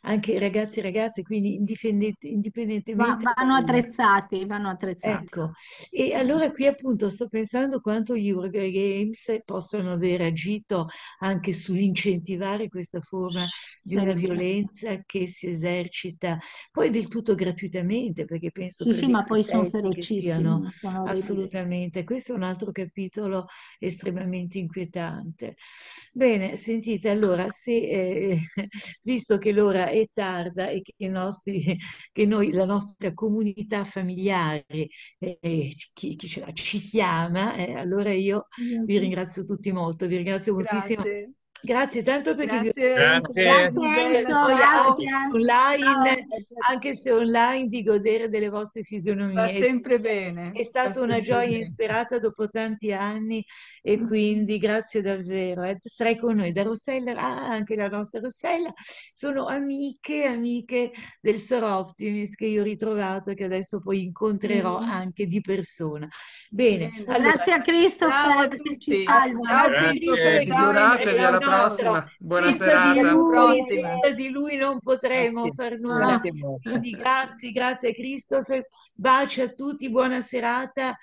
anche ragazzi e ragazze, quindi indipendentemente... Ma vanno attrezzati, vanno attrezzati. Ecco, e allora qui appunto sto pensando quanto gli Games possono aver agito anche sull'incentivare questa forma di una violenza che si esercita poi del tutto gratuita gratuitamente, perché penso sì, sì, ma poi sono ferocissimi. Sono assolutamente, questo è un altro capitolo estremamente inquietante. Bene, sentite, allora, se, eh, <laughs> visto che l'ora è tarda e che, nostri, <laughs> che noi, la nostra comunità familiare eh, chi, chi ce la, ci chiama, eh, allora io vi ringrazio tutti molto, vi ringrazio Grazie. moltissimo Grazie tanto perché grazie. grazie. Enzo, anche, online, anche se online di godere delle vostre fisionomie. Va sempre bene. È stata una gioia bene. ispirata dopo tanti anni e mm. quindi grazie davvero. Eh. Sarai con noi da Rossella, ah, anche la nostra Rossella. Sono amiche, amiche del Sor Optimis che io ho ritrovato e che adesso poi incontrerò mm. anche di persona. Bene. Allora, grazie a Cristo che ci salva. Grazie, grazie. grazie. grazie prossima. Buona senza Di lui, Senza di lui non potremo grazie. far nulla. Grazie, grazie Christopher. Baci a tutti, buona serata